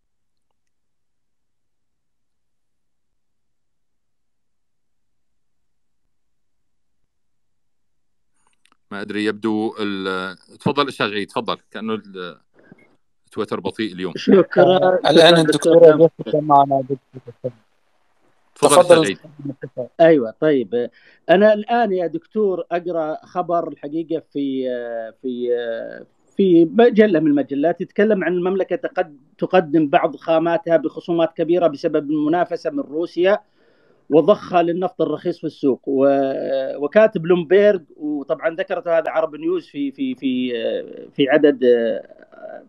ما ادري يبدو تفضل استاذ عيد تفضل كانه تويتر بطيء اليوم شكرا الان الدكتور معنا تفضل ايوه طيب انا الان يا دكتور اقرا خبر الحقيقه في في في مجله من المجلات يتكلم عن المملكه تقدم بعض خاماتها بخصومات كبيره بسبب المنافسه من روسيا وضخها للنفط الرخيص في السوق وكاتب بلومبيرج وطبعا ذكرته هذا عرب نيوز في في في آه، في عدد آه،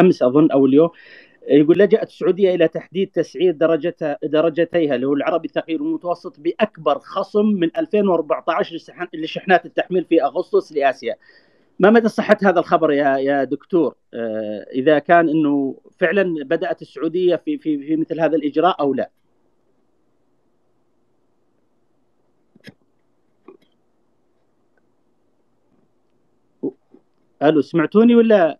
امس اظن او اليوم يقول لجأت السعوديه الى تحديد تسعير درجتها درجتيها اللي هو العربي الثقيل والمتوسط باكبر خصم من 2014 لشحنات التحميل في اغسطس لاسيا. ما مدى صحة هذا الخبر يا يا دكتور؟ آه، اذا كان انه فعلا بدأت السعوديه في في في مثل هذا الاجراء او لا؟ الو سمعتوني ولا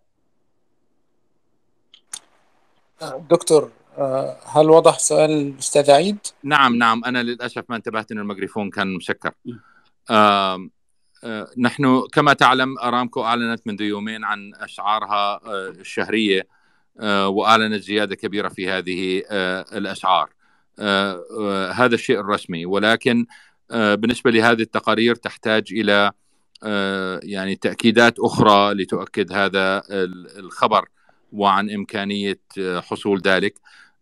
آه، دكتور آه، هل وضح سؤال الاستاذ عيد؟ نعم نعم انا للاسف ما انتبهت ان الميكروفون كان مسكر. آه نحن كما تعلم ارامكو اعلنت منذ يومين عن اسعارها آه، الشهريه واعلنت زياده كبيره في هذه الاسعار. هذا الشيء الرسمي ولكن بالنسبه لهذه التقارير تحتاج الى آه، يعني تاكيدات اخرى لتؤكد هذا الخبر وعن امكانيه آه، حصول ذلك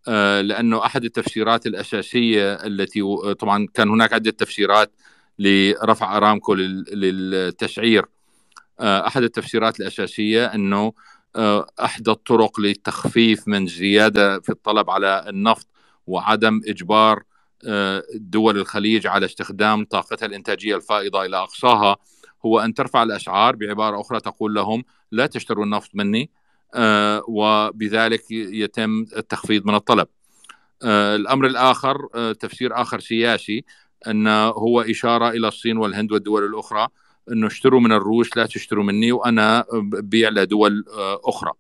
آه، لانه احد التفسيرات الاساسيه التي طبعا كان هناك عده تفسيرات لرفع ارامكو للتسعير احد التفسيرات الاساسيه انه احدى الطرق للتخفيف من زياده في الطلب على النفط وعدم اجبار دول الخليج على استخدام طاقتها الانتاجيه الفائضه الى اقصاها هو أن ترفع الأسعار بعبارة أخرى تقول لهم لا تشتروا النفط مني آه، وبذلك يتم التخفيض من الطلب آه، الأمر الآخر آه، تفسير آخر سياسي أن هو إشارة إلى الصين والهند والدول الأخرى أنه اشتروا من الروس لا تشتروا مني وأنا ببيع لدول أخرى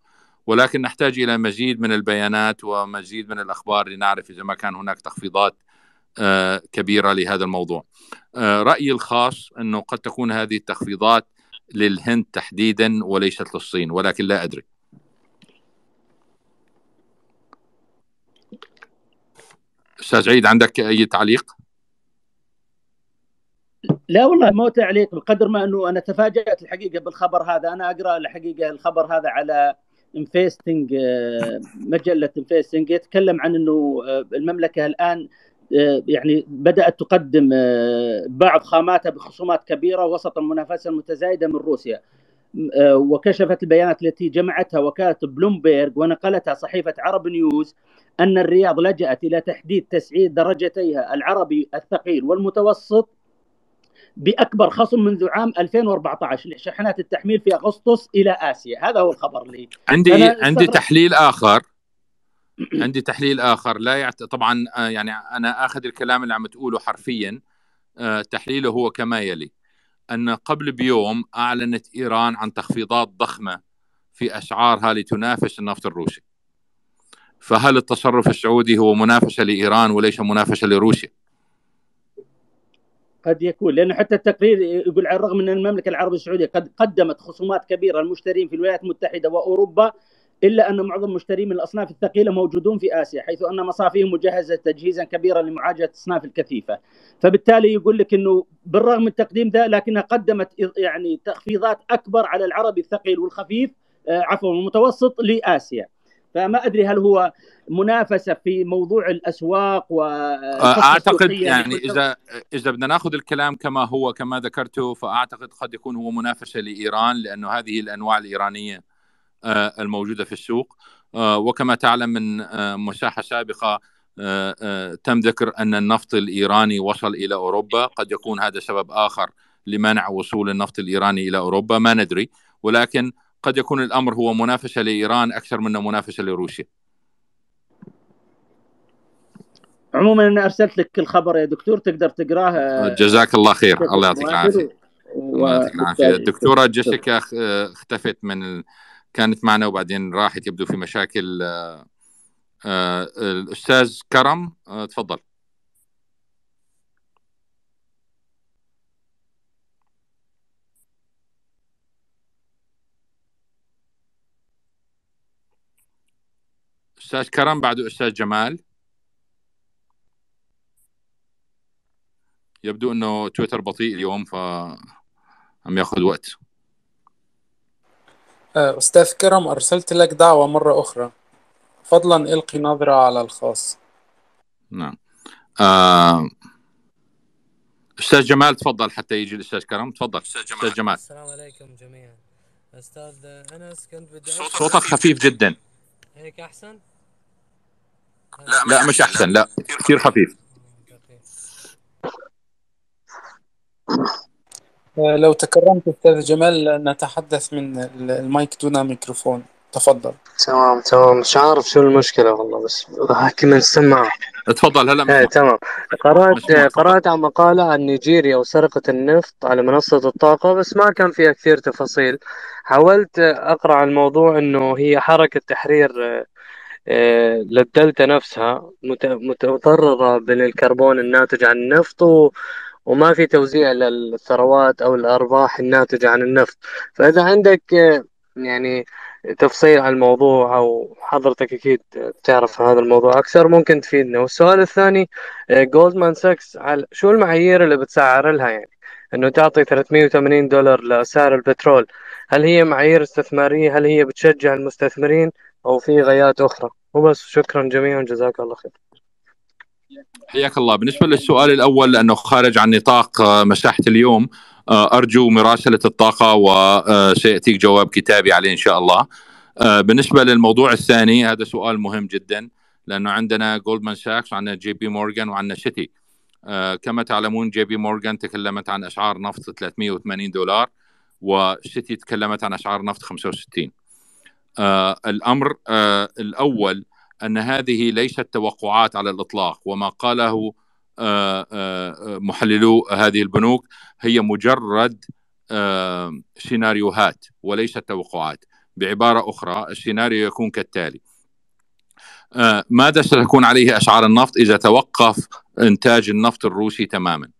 ولكن نحتاج إلى مزيد من البيانات ومزيد من الأخبار لنعرف إذا ما كان هناك تخفيضات آه، كبيره لهذا الموضوع. آه، رايي الخاص انه قد تكون هذه التخفيضات للهند تحديدا وليست للصين ولكن لا ادري. استاذ عيد عندك اي تعليق؟ لا والله مو تعليق بقدر ما انه انا تفاجات الحقيقه بالخبر هذا انا اقرا الحقيقه الخبر هذا على انفيستنج آه، مجله انفيستنج يتكلم عن انه المملكه الان آه، يعني بدأت تقدم آه، بعض خاماتها بخصومات كبيرة وسط المنافسة المتزايدة من روسيا آه، وكشفت البيانات التي جمعتها وكالة بلومبيرغ ونقلتها صحيفة عرب نيوز أن الرياض لجأت إلى تحديد تسعير درجتيها العربي الثقيل والمتوسط باكبر خصم منذ عام 2014 لشحنات التحميل في اغسطس الى اسيا هذا هو الخبر لي عندي عندي تحليل اخر عندي تحليل اخر لا يعت... طبعا آه، يعني انا اخذ الكلام اللي عم تقوله حرفيا آه، تحليله هو كما يلي ان قبل بيوم اعلنت ايران عن تخفيضات ضخمه في اسعارها لتنافس النفط الروسي فهل التصرف السعودي هو منافسه لايران وليس منافسه لروسيا؟ قد يكون لانه حتى التقرير يقول على الرغم من المملكه العربيه السعوديه قد قدمت خصومات كبيره للمشترين في الولايات المتحده واوروبا الا ان معظم مشتري من الاصناف الثقيله موجودون في اسيا حيث ان مصافيهم مجهزه تجهيزا كبيرا لمعالجه الاصناف الكثيفه فبالتالي يقول لك انه بالرغم من التقديم ذا لكنها قدمت يعني تخفيضات اكبر على العربي الثقيل والخفيف آه، عفوا المتوسط لاسيا فما ادري هل هو منافسه في موضوع الاسواق و آه، آه، اعتقد يعني اذا اذا بدنا ناخذ الكلام كما هو كما ذكرته فاعتقد قد يكون هو منافسه لايران لانه هذه الانواع الايرانيه آه، الموجوده في السوق آه، وكما تعلم من آه، مساحه سابقه تم ذكر ان النفط الايراني وصل الى اوروبا قد يكون هذا سبب اخر لمنع وصول النفط الايراني الى اوروبا ما ندري ولكن قد يكون الامر هو منافسه لايران اكثر منه منافسه لروسيا عموما انا ارسلت لك الخبر يا دكتور تقدر تقراه جزاك الله خير الله يعطيك العافيه و... الله يعطيك العافيه الدكتوره جيسيكا اختفت من كانت معنا وبعدين راحت يبدو في مشاكل آه، آه، الاستاذ كرم آه، تفضل استاذ كرم بعده استاذ جمال يبدو انه تويتر بطيء اليوم ف عم ياخذ وقت آه، أستاذ كرم أرسلت لك دعوة مرة أخرى فضلا إلقي نظرة على الخاص نعم آه، أستاذ جمال تفضل حتى يجي الأستاذ كرم تفضل أستاذ جمال, أستاذ جمال. السلام عليكم جميعا أستاذ أنس كنت بدي صوتك خفيف جدا هيك أحسن؟ لا, لا مش أحسن لا كثير خفيف آه، لو تكرمت أستاذ جمال نتحدث من المايك دون ميكروفون تفضل تمام تمام مش عارف شو المشكلة والله بس كنا نسمع تفضل هلا ايه تمام قرأت قرأت عن مقالة عن نيجيريا وسرقة النفط على منصة الطاقة بس ما كان فيها كثير تفاصيل حاولت أقرأ عن الموضوع إنه هي حركة تحرير آه، للدلتا نفسها متضررة بالكربون الناتج عن النفط وما في توزيع للثروات او الارباح الناتجه عن النفط فاذا عندك آه، يعني تفصيل على الموضوع او حضرتك اكيد تعرف هذا الموضوع اكثر ممكن تفيدنا والسؤال الثاني جولدمان آه، ساكس على شو المعايير اللي بتسعر لها يعني انه تعطي 380 دولار لسعر البترول هل هي معايير استثماريه هل هي بتشجع المستثمرين او في غايات اخرى وبس شكرا جميعا جزاك الله خير حياك الله بالنسبة للسؤال الأول لأنه خارج عن نطاق آه، مساحة اليوم آه، أرجو مراسلة الطاقة وسيأتيك آه، جواب كتابي عليه إن شاء الله بالنسبة للموضوع الثاني هذا سؤال مهم جدا لأنه عندنا جولدمان ساكس وعندنا جي بي مورغان وعندنا سيتي كما تعلمون جي بي مورغان تكلمت عن أسعار نفط 380 دولار وسيتي تكلمت عن أسعار نفط 65 الأمر الأول ان هذه ليست توقعات على الاطلاق وما قاله آه، آه، محللو هذه البنوك هي مجرد سيناريوهات وليست توقعات بعباره اخرى السيناريو يكون كالتالي آه، ماذا ستكون عليه اسعار النفط اذا توقف انتاج النفط الروسي تماما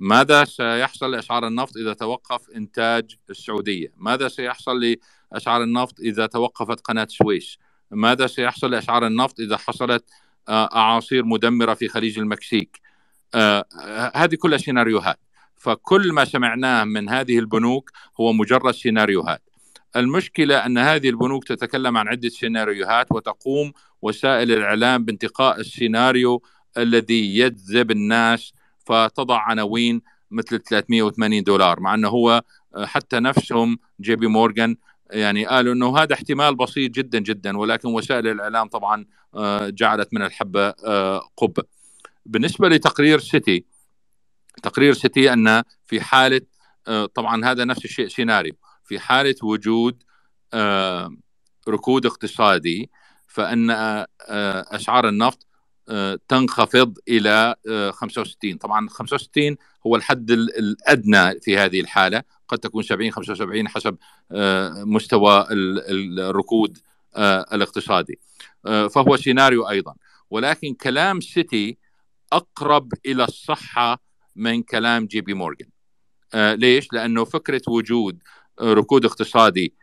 ماذا سيحصل لاسعار النفط اذا توقف انتاج السعوديه ماذا سيحصل لاسعار النفط اذا توقفت قناه السويس ماذا سيحصل لأسعار النفط إذا حصلت آه، أعاصير مدمرة في خليج المكسيك آه، هذه كلها سيناريوهات فكل ما سمعناه من هذه البنوك هو مجرد سيناريوهات المشكلة أن هذه البنوك تتكلم عن عدة سيناريوهات وتقوم وسائل الإعلام بانتقاء السيناريو الذي يجذب الناس فتضع عناوين مثل 380 دولار مع أنه هو آه، حتى نفسهم جي بي مورغان يعني قالوا انه هذا احتمال بسيط جدا جدا ولكن وسائل الاعلام طبعا آه، جعلت من الحبه آه، قبه. بالنسبه لتقرير سيتي تقرير سيتي ان في حاله آه، طبعا هذا نفس الشيء سيناريو في حاله وجود ركود اقتصادي فان اسعار النفط آه، تنخفض الى 65 آه، طبعا 65 هو الحد الادنى في هذه الحاله قد تكون 70 75 حسب آه، مستوى الركود الاقتصادي فهو سيناريو ايضا ولكن كلام سيتي اقرب الى الصحه من كلام جي بي مورغان ليش لانه فكره وجود ركود اقتصادي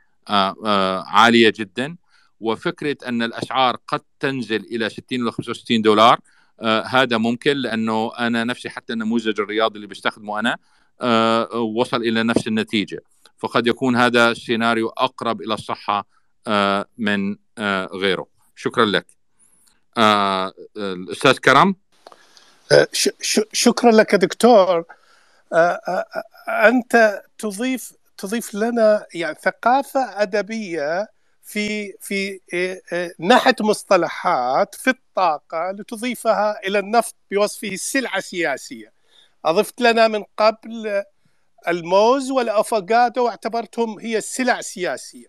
عاليه جدا وفكره ان الاسعار قد تنزل الى 60 الى 65 دولار آه هذا ممكن لانه انا نفسي حتى النموذج الرياضي اللي بستخدمه انا آه وصل الى نفس النتيجه فقد يكون هذا السيناريو اقرب الى الصحه آه من آه غيره شكرا لك آه الاستاذ آه، كرم آه، شكرا لك دكتور آه، انت تضيف تضيف لنا يعني ثقافه ادبيه في في إيه، إيه، نحت مصطلحات في الطاقه لتضيفها الى النفط بوصفه سلعه سياسيه. اضفت لنا من قبل الموز والافوكادو واعتبرتهم هي سلع سياسيه.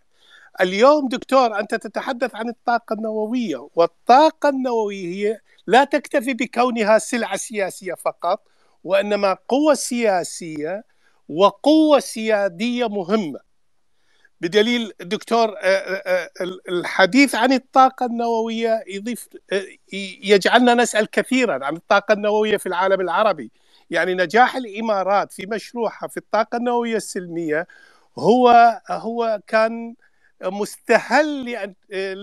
اليوم دكتور انت تتحدث عن الطاقه النوويه والطاقه النوويه هي لا تكتفي بكونها سلعه سياسيه فقط وانما قوه سياسيه وقوه سياديه مهمه بدليل الدكتور آه، آه، آه، الحديث عن الطاقة النووية يضيف يجعلنا نسأل كثيرا عن الطاقة النووية في العالم العربي يعني نجاح الإمارات في مشروعها في الطاقة النووية السلمية هو هو كان مستهل لأن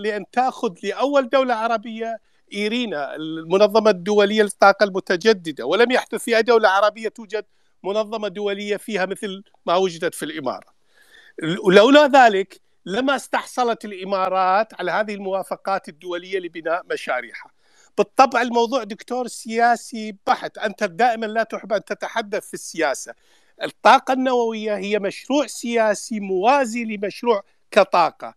لأن تأخذ لأول دولة عربية إيرينا المنظمة الدولية للطاقة المتجددة ولم يحدث في أي دولة عربية توجد منظمة دولية فيها مثل ما وجدت في الإمارات ولولا ذلك لما استحصلت الامارات على هذه الموافقات الدوليه لبناء مشاريعها. بالطبع الموضوع دكتور سياسي بحت، انت دائما لا تحب ان تتحدث في السياسه. الطاقه النوويه هي مشروع سياسي موازي لمشروع كطاقه.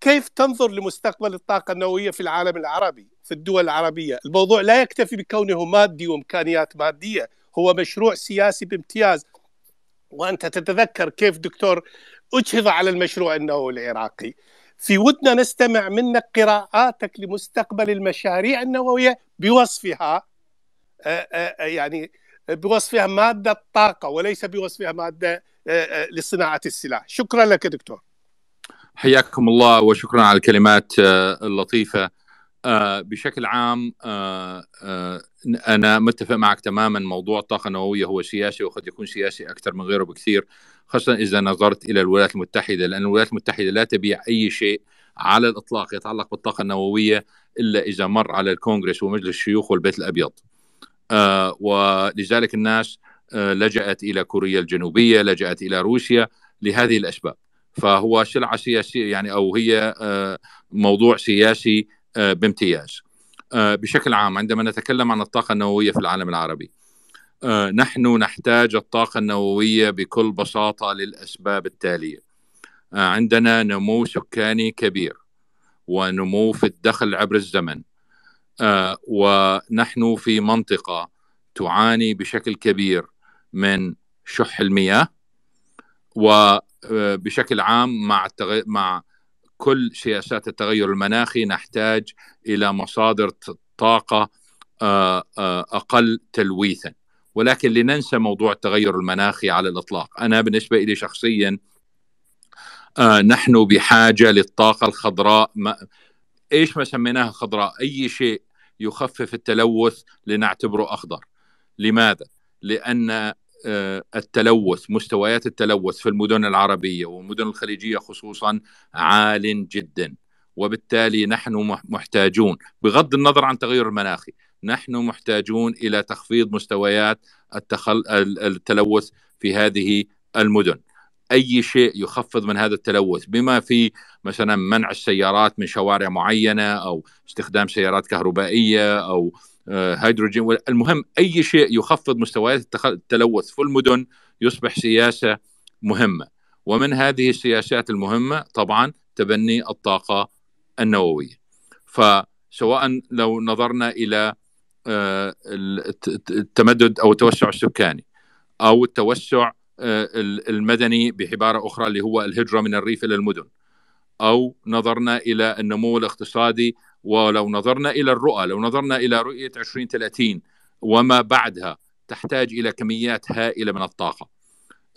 كيف تنظر لمستقبل الطاقه النوويه في العالم العربي، في الدول العربيه؟ الموضوع لا يكتفي بكونه مادي وامكانيات ماديه، هو مشروع سياسي بامتياز وانت تتذكر كيف دكتور اجهض على المشروع النووي العراقي في ودنا نستمع منك قراءاتك لمستقبل المشاريع النوويه بوصفها آه، آه، آه، يعني بوصفها ماده طاقه وليس بوصفها ماده لصناعه السلاح شكرا لك دكتور حياكم الله وشكرا على الكلمات اللطيفه آه، بشكل عام آه، آه، انا متفق معك تماما موضوع الطاقه النوويه هو سياسي وقد يكون سياسي اكثر من غيره بكثير خاصه اذا نظرت الى الولايات المتحده لان الولايات المتحده لا تبيع اي شيء على الاطلاق يتعلق بالطاقه النوويه الا اذا مر على الكونغرس ومجلس الشيوخ والبيت الابيض ولذلك الناس لجأت الى كوريا الجنوبيه لجأت الى روسيا لهذه الاسباب فهو سلعه سياسيه يعني او هي موضوع سياسي آه، بامتياز آه، بشكل عام عندما نتكلم عن الطاقة النووية في العالم العربي آه، نحن نحتاج الطاقة النووية بكل بساطة للأسباب التالية عندنا نمو سكاني كبير ونمو في الدخل عبر الزمن ونحن في منطقة تعاني بشكل كبير من شح المياه وبشكل عام مع مع كل سياسات التغير المناخي نحتاج الى مصادر طاقه آه، آه، اقل تلويثا ولكن لننسى موضوع التغير المناخي على الاطلاق انا بالنسبه لي شخصيا آه، نحن بحاجه للطاقه الخضراء ما ايش ما سميناها خضراء اي شيء يخفف التلوث لنعتبره اخضر لماذا لان آه، التلوث مستويات التلوث في المدن العربية والمدن الخليجية خصوصا عال جدا وبالتالي نحن محتاجون بغض النظر عن تغير المناخي نحن محتاجون إلى تخفيض مستويات التخل... التلوث في هذه المدن اي شيء يخفض من هذا التلوث بما في مثلا منع السيارات من شوارع معينه او استخدام سيارات كهربائيه او آه، هيدروجين المهم أي شيء يخفض مستويات التلوث في المدن يصبح سياسة مهمة ومن هذه السياسات المهمة طبعا تبني الطاقة النووية فسواء لو نظرنا إلى آه، التمدد أو التوسع السكاني أو التوسع آه، المدني بعبارة أخرى اللي هو الهجرة من الريف إلى المدن أو نظرنا إلى النمو الاقتصادي ولو نظرنا إلى الرؤى لو نظرنا إلى رؤية 2030 وما بعدها تحتاج إلى كميات هائلة من الطاقة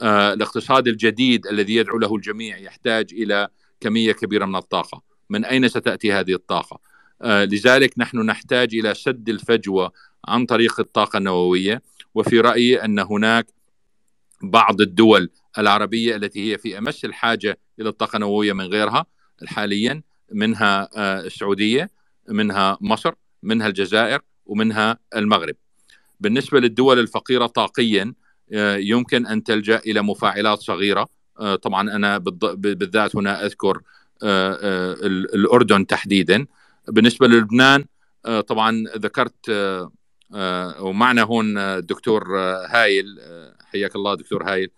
آه الاقتصاد الجديد الذي يدعو له الجميع يحتاج إلى كمية كبيرة من الطاقة من أين ستأتي هذه الطاقة آه لذلك نحن نحتاج إلى سد الفجوة عن طريق الطاقة النووية وفي رأيي أن هناك بعض الدول العربية التي هي في أمس الحاجة إلى الطاقة النووية من غيرها حاليا منها آه، السعودية منها مصر منها الجزائر ومنها المغرب بالنسبة للدول الفقيرة طاقيا آه، يمكن أن تلجأ إلى مفاعلات صغيرة آه، طبعا أنا بالذات هنا أذكر آه، الأردن تحديدا بالنسبة للبنان طبعا ذكرت ومعنا هون الدكتور هايل حياك الله دكتور هايل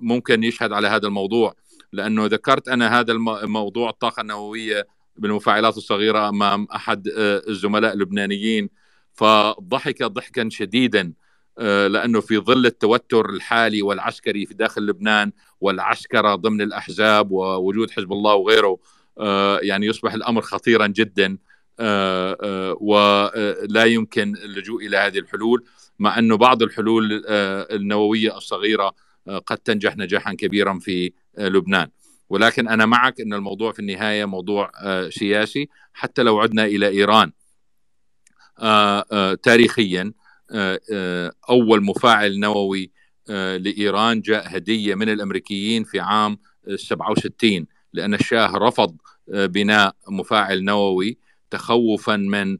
ممكن يشهد على هذا الموضوع لانه ذكرت انا هذا الموضوع الطاقه النوويه بالمفاعلات الصغيره امام احد آه، الزملاء اللبنانيين فضحك ضحكا شديدا آه، لانه في ظل التوتر الحالي والعسكري في داخل لبنان والعسكره ضمن الاحزاب ووجود حزب الله وغيره آه، يعني يصبح الامر خطيرا جدا ولا يمكن اللجوء الى هذه الحلول مع انه بعض الحلول النوويه الصغيره قد تنجح نجاحا كبيرا في لبنان ولكن انا معك ان الموضوع في النهايه موضوع آه، سياسي حتى لو عدنا الى ايران آه، آه، تاريخيا اول مفاعل نووي لايران جاء هديه من الامريكيين في عام 67 لان الشاه رفض بناء مفاعل نووي تخوفا من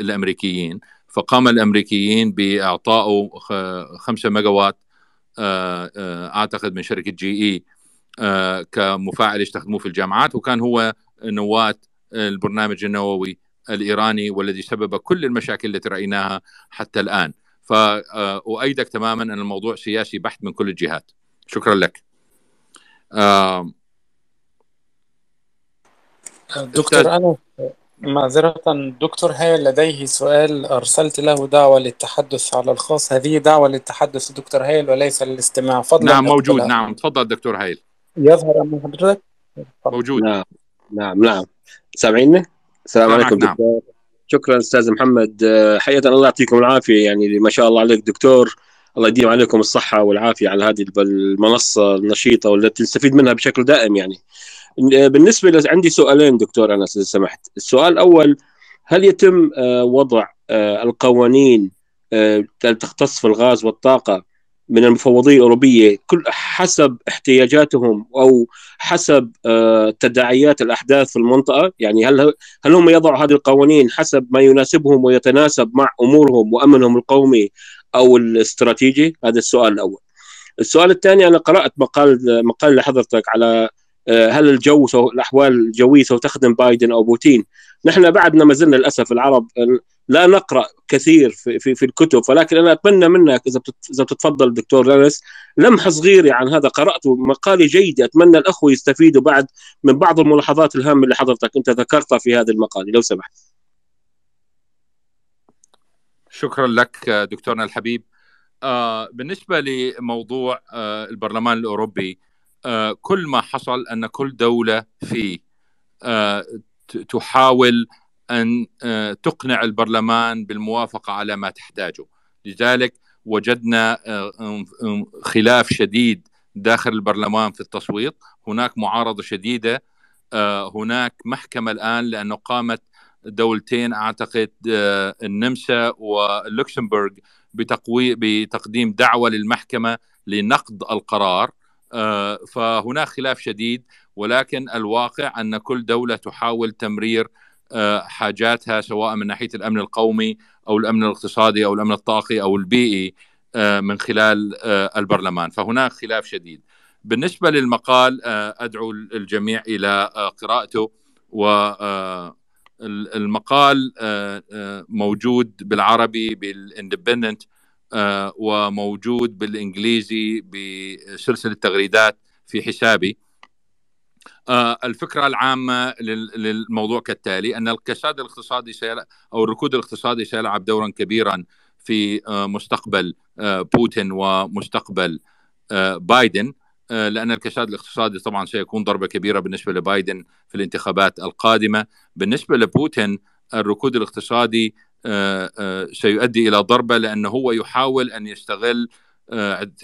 الامريكيين فقام الامريكيين باعطائه 5 ميجاوات اعتقد من شركه جي اي آه، كمفاعل يستخدموه في الجامعات وكان هو نواة البرنامج النووي الايراني والذي سبب كل المشاكل التي رايناها حتى الان فاؤيدك آه، تماما ان الموضوع سياسي بحت من كل الجهات شكرا لك آه، دكتور انا معذرة الدكتور هيل لديه سؤال أرسلت له دعوة للتحدث على الخاص هذه دعوة للتحدث دكتور هايل وليس للاستماع فضلا نعم موجود نعم تفضل دكتور هايل يظهر امام حضرتك موجود نعم نعم نعم سامعيني السلام عليكم نعم. دكتور شكرا استاذ محمد حقيقه آه، الله يعطيكم العافيه يعني ما شاء الله عليك دكتور الله يديم عليكم الصحة والعافية على هذه المنصة النشيطة والتي تستفيد منها بشكل دائم يعني آه، بالنسبة عندي سؤالين دكتور انا إذا سمحت السؤال الأول هل يتم آه، وضع القوانين تختص في الغاز والطاقة من المفوضيه الاوروبيه كل حسب احتياجاتهم او حسب آه، تداعيات الاحداث في المنطقه يعني هل هل هم يضعوا هذه القوانين حسب ما يناسبهم ويتناسب مع امورهم وامنهم القومي او الاستراتيجي هذا السؤال الاول السؤال الثاني انا قرات مقال مقال لحضرتك على آه، هل الجو الاحوال الجويه ستخدم بايدن او بوتين؟ نحن بعدنا ما زلنا للاسف العرب آه، لا نقرا كثير في في, في الكتب ولكن انا اتمنى منك اذا اذا بتتفضل دكتور انس لمحه صغيره عن هذا قراته مقاله جيده اتمنى الاخوه يستفيدوا بعد من بعض الملاحظات الهامه اللي حضرتك انت ذكرتها في هذه المقاله لو سمحت. شكرا لك دكتورنا الحبيب. آه، بالنسبه لموضوع آه، البرلمان الاوروبي آه، كل ما حصل ان كل دوله فيه تحاول ان آه، تقنع البرلمان بالموافقه على ما تحتاجه لذلك وجدنا آه، خلاف شديد داخل البرلمان في التصويت هناك معارضه شديده آه، هناك محكمه الان لانه قامت دولتين اعتقد النمسا ولوكسمبورغ بتقوي بتقديم دعوه للمحكمه لنقض القرار فهناك خلاف شديد ولكن الواقع ان كل دوله تحاول تمرير آه، حاجاتها سواء من ناحيه الامن القومي او الامن الاقتصادي او الامن الطاقي او البيئي آه، من خلال آه، البرلمان فهناك خلاف شديد بالنسبه للمقال ادعو الجميع الى قراءته و المقال موجود بالعربي بالاندبندنت وموجود بالانجليزي بسلسله تغريدات في حسابي آه، الفكره العامه للموضوع كالتالي ان الكساد الاقتصادي سيلعب او الركود الاقتصادي سيلعب دورا كبيرا في آه، مستقبل آه، بوتين ومستقبل بايدن لان الكساد الاقتصادي طبعا سيكون ضربه كبيره بالنسبه لبايدن في الانتخابات القادمه بالنسبه لبوتين الركود الاقتصادي سيؤدي الى ضربه لانه هو يحاول ان يستغل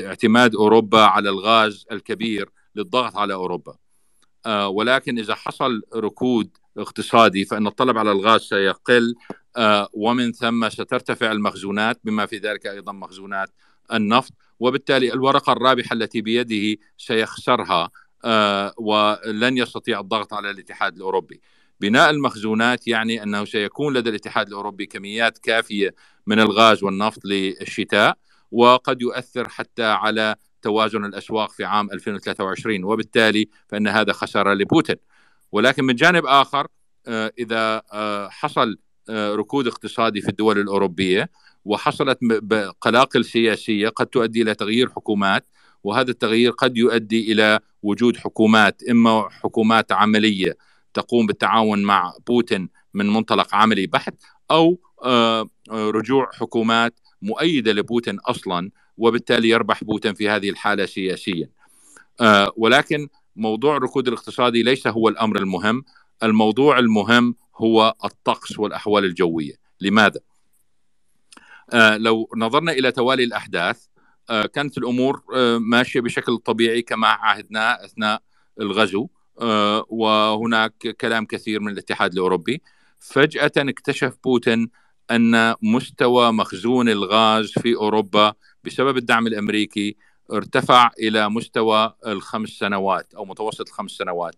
اعتماد اوروبا على الغاز الكبير للضغط على اوروبا آه، ولكن إذا حصل ركود اقتصادي فإن الطلب على الغاز سيقل آه، ومن ثم سترتفع المخزونات بما في ذلك أيضا مخزونات النفط وبالتالي الورقة الرابحة التي بيده سيخسرها آه، ولن يستطيع الضغط على الاتحاد الأوروبي بناء المخزونات يعني أنه سيكون لدى الاتحاد الأوروبي كميات كافية من الغاز والنفط للشتاء وقد يؤثر حتى على توازن الاسواق في عام 2023 وبالتالي فان هذا خساره لبوتين ولكن من جانب اخر آه، اذا آه، حصل آه، ركود اقتصادي في الدول الاوروبيه وحصلت قلاقل سياسيه قد تؤدي الى تغيير حكومات وهذا التغيير قد يؤدي الى وجود حكومات اما حكومات عمليه تقوم بالتعاون مع بوتين من منطلق عملي بحت او رجوع حكومات مؤيده لبوتين اصلا وبالتالي يربح بوتين في هذه الحالة سياسيا آه، ولكن موضوع الركود الاقتصادي ليس هو الأمر المهم الموضوع المهم هو الطقس والأحوال الجوية لماذا؟ آه، لو نظرنا إلى توالي الأحداث آه، كانت الأمور ماشية بشكل طبيعي كما عهدناه أثناء الغزو وهناك كلام كثير من الاتحاد الأوروبي فجأة اكتشف بوتين أن مستوى مخزون الغاز في أوروبا بسبب الدعم الامريكي ارتفع الى مستوى الخمس سنوات او متوسط الخمس سنوات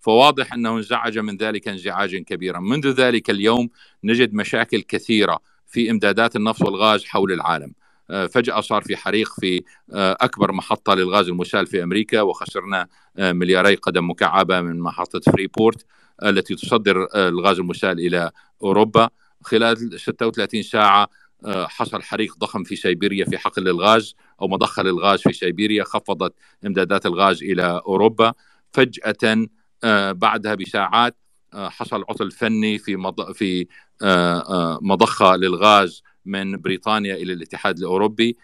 فواضح انه انزعج من ذلك انزعاجا كبيرا منذ ذلك اليوم نجد مشاكل كثيره في امدادات النفط والغاز حول العالم آه، فجأة صار في حريق في آه، أكبر محطة للغاز المسال في أمريكا وخسرنا آه، ملياري قدم مكعبة من محطة فريبورت التي تصدر الغاز المسال إلى أوروبا خلال 36 ساعة آه، حصل حريق ضخم في سيبيريا في حقل الغاز او مضخه للغاز في سيبيريا خفضت امدادات الغاز الى اوروبا فجاه آه، بعدها بساعات آه، حصل عطل فني في في مضخه للغاز من بريطانيا الى الاتحاد الاوروبي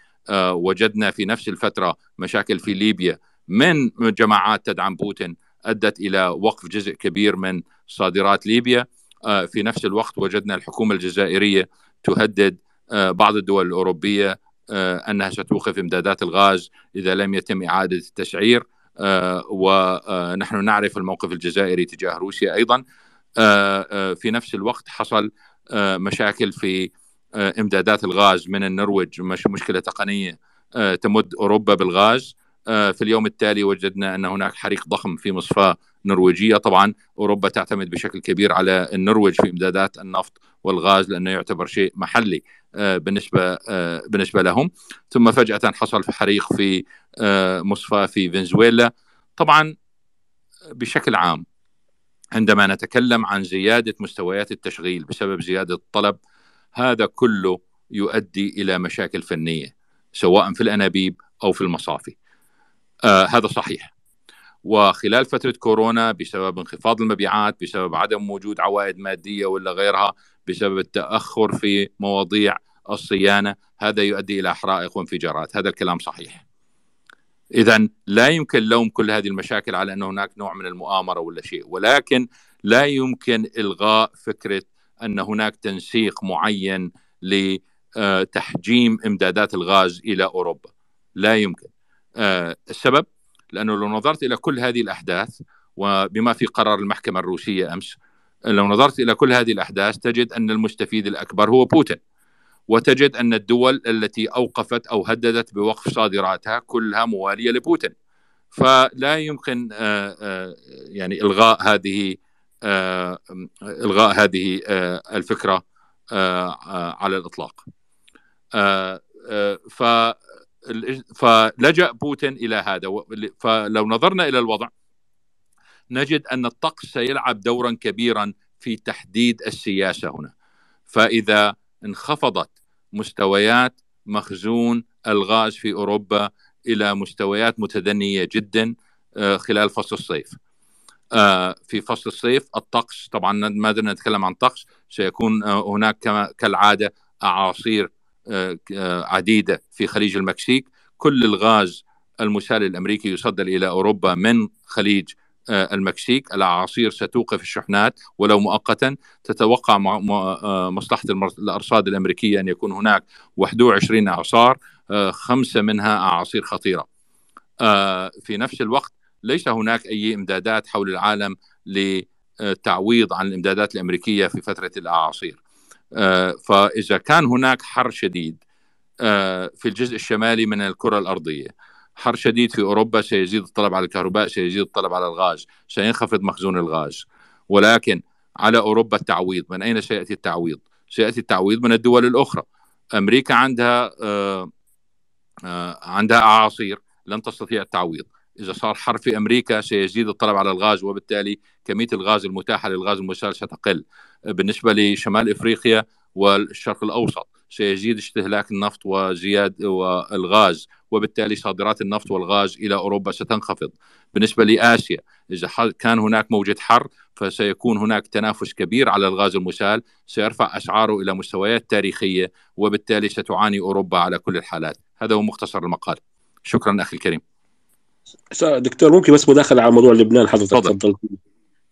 وجدنا في نفس الفتره مشاكل في ليبيا من جماعات تدعم بوتين ادت الى وقف جزء كبير من صادرات ليبيا في نفس الوقت وجدنا الحكومه الجزائريه تهدد آه، بعض الدول الأوروبية آه، أنها ستوقف إمدادات الغاز إذا لم يتم إعادة التسعير آه، ونحن نعرف الموقف الجزائري تجاه روسيا أيضا في نفس الوقت حصل مشاكل في إمدادات الغاز من النرويج مشكلة تقنية تمد أوروبا بالغاز في اليوم التالي وجدنا ان هناك حريق ضخم في مصفاه نرويجيه طبعا اوروبا تعتمد بشكل كبير على النرويج في امدادات النفط والغاز لانه يعتبر شيء محلي آه، بالنسبه آه، بالنسبه لهم ثم فجاه حصل في حريق في آه، مصفى في فنزويلا طبعا بشكل عام عندما نتكلم عن زياده مستويات التشغيل بسبب زياده الطلب هذا كله يؤدي الى مشاكل فنيه سواء في الانابيب او في المصافي آه هذا صحيح وخلال فتره كورونا بسبب انخفاض المبيعات بسبب عدم وجود عوائد ماديه ولا غيرها بسبب التاخر في مواضيع الصيانه هذا يؤدي الى حرائق وانفجارات هذا الكلام صحيح اذا لا يمكن لوم كل هذه المشاكل على ان هناك نوع من المؤامره ولا شيء ولكن لا يمكن الغاء فكره ان هناك تنسيق معين لتحجيم آه، امدادات الغاز الى اوروبا لا يمكن آه، السبب لانه لو نظرت الى كل هذه الاحداث وبما في قرار المحكمه الروسيه امس لو نظرت الى كل هذه الاحداث تجد ان المستفيد الاكبر هو بوتين وتجد ان الدول التي اوقفت او هددت بوقف صادراتها كلها مواليه لبوتين فلا يمكن آه، آه، يعني الغاء هذه آه، الغاء هذه الفكره على الاطلاق ف فلجأ بوتين إلى هذا فلو نظرنا إلى الوضع نجد أن الطقس سيلعب دورا كبيرا في تحديد السياسة هنا فإذا انخفضت مستويات مخزون الغاز في أوروبا إلى مستويات متدنية جدا آه، خلال فصل الصيف آه، في فصل الصيف الطقس طبعا ما نتكلم عن طقس سيكون آه، هناك كالعادة أعاصير عديده في خليج المكسيك كل الغاز المسال الامريكي يصدر الى اوروبا من خليج آه، المكسيك الاعاصير ستوقف الشحنات ولو مؤقتا تتوقع آه، مصلحه الارصاد الامريكيه ان يكون هناك 21 اعصار آه، خمسه منها اعاصير خطيره في نفس الوقت ليس هناك اي امدادات حول العالم لتعويض عن الامدادات الامريكيه في فتره الاعاصير آه، فاذا كان هناك حر شديد آه، في الجزء الشمالي من الكره الارضيه حر شديد في اوروبا سيزيد الطلب على الكهرباء سيزيد الطلب على الغاز سينخفض مخزون الغاز ولكن على اوروبا التعويض من اين سياتي التعويض سياتي التعويض من الدول الاخرى امريكا عندها آه، عندها اعاصير لن تستطيع التعويض إذا صار حرب في أمريكا سيزيد الطلب على الغاز وبالتالي كمية الغاز المتاحة للغاز المسال ستقل بالنسبة لشمال إفريقيا والشرق الأوسط سيزيد استهلاك النفط وزياد والغاز وبالتالي صادرات النفط والغاز إلى أوروبا ستنخفض بالنسبة لآسيا إذا كان هناك موجة حر فسيكون هناك تنافس كبير على الغاز المسال سيرفع أسعاره إلى مستويات تاريخية وبالتالي ستعاني أوروبا على كل الحالات هذا هو مختصر المقال شكرا أخي الكريم دكتور ممكن بس مداخله على موضوع لبنان حضرتك تفضل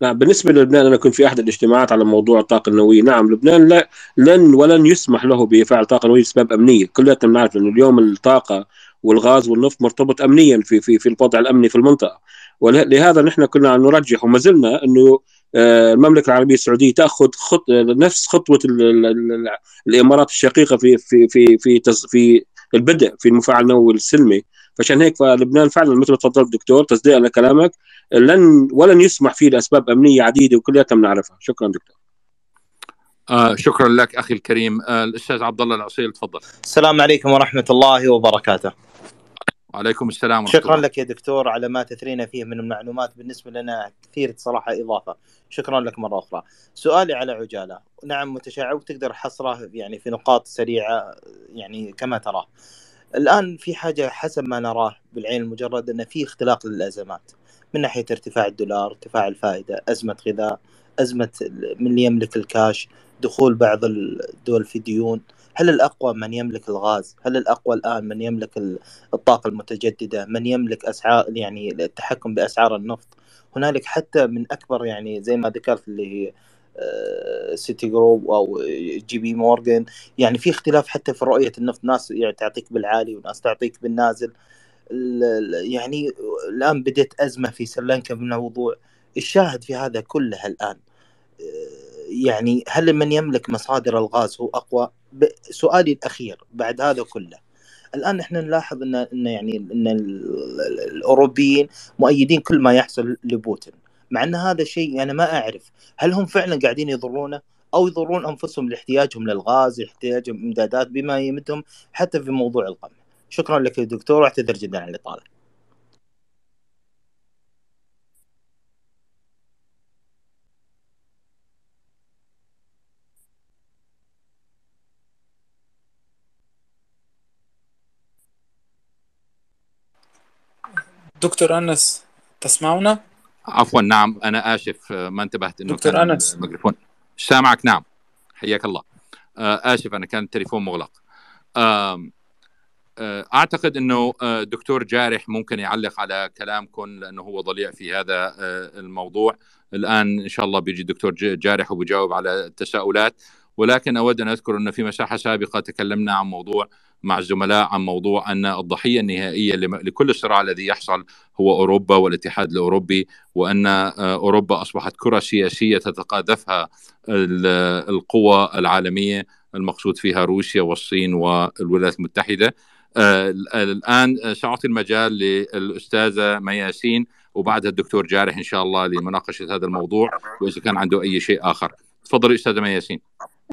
نعم بالنسبة للبنان أنا كنت في أحد الاجتماعات على موضوع الطاقة النووية، نعم لبنان لا لن ولن يسمح له بفعل طاقة نووية لأسباب أمنية، كلياتنا بنعرف أنه اليوم الطاقة والغاز والنفط مرتبط أمنيا في في في الوضع الأمني في المنطقة، ولهذا نحن كنا عم نرجح وما زلنا أنه آه، المملكة العربية السعودية تأخذ خط نفس خطوة الإمارات الشقيقة في في في في في البدء في المفاعل النووي السلمي فعشان هيك فلبنان فعلا مثل ما تفضلت دكتور تصديقا لكلامك لن ولن يسمح فيه لاسباب امنيه عديده وكلياتنا بنعرفها شكرا دكتور آه شكرا لك اخي الكريم آه الاستاذ عبد الله العصيل تفضل السلام عليكم ورحمه الله وبركاته وعليكم السلام ورحمه شكرا لك يا دكتور على ما تثرينا فيه من المعلومات بالنسبه لنا كثير صراحه اضافه شكرا لك مره اخرى سؤالي على عجاله نعم متشعب تقدر حصره يعني في نقاط سريعه يعني كما تراه الان في حاجه حسب ما نراه بالعين المجرد ان في اختلاق للازمات من ناحيه ارتفاع الدولار، ارتفاع الفائده، ازمه غذاء، ازمه من يملك الكاش، دخول بعض الدول في ديون، هل الاقوى من يملك الغاز؟ هل الاقوى الان من يملك الطاقه المتجدده؟ من يملك اسعار يعني التحكم باسعار النفط؟ هنالك حتى من اكبر يعني زي ما ذكرت اللي هي آه، سيتي جروب او جي بي مورجن يعني في اختلاف حتى في رؤيه النفط ناس يعني تعطيك بالعالي وناس تعطيك بالنازل يعني الان بدات ازمه في سريلانكا من موضوع الشاهد في هذا كله الان آه، يعني هل من يملك مصادر الغاز هو اقوى؟ سؤالي الاخير بعد هذا كله الان احنا نلاحظ ان ان يعني ان الاوروبيين مؤيدين كل ما يحصل لبوتين مع ان هذا شيء انا ما اعرف هل هم فعلا قاعدين يضرونه او يضرون انفسهم لاحتياجهم للغاز لاحتياجهم امدادات بما يمدهم حتى في موضوع القمع شكرا لك يا دكتور واعتذر جدا عن الاطاله دكتور انس تسمعنا عفوا نعم انا اسف آه، ما انتبهت انه دكتور انس الميكروفون سامعك نعم حياك الله آه، اسف انا كان التليفون مغلق آه، اعتقد انه دكتور جارح ممكن يعلق على كلامكم لانه هو ضليع في هذا الموضوع الان ان شاء الله بيجي الدكتور جارح وبيجاوب على التساؤلات ولكن اود ان اذكر انه في مساحه سابقه تكلمنا عن موضوع مع الزملاء عن موضوع ان الضحيه النهائيه لكل الصراع الذي يحصل هو اوروبا والاتحاد الاوروبي وان آه، اوروبا اصبحت كره سياسيه تتقاذفها القوى العالميه المقصود فيها روسيا والصين والولايات المتحده آه، الان آه، ساعطي المجال للاستاذه مياسين وبعدها الدكتور جارح ان شاء الله لمناقشه هذا الموضوع واذا كان عنده اي شيء اخر تفضلي استاذه مياسين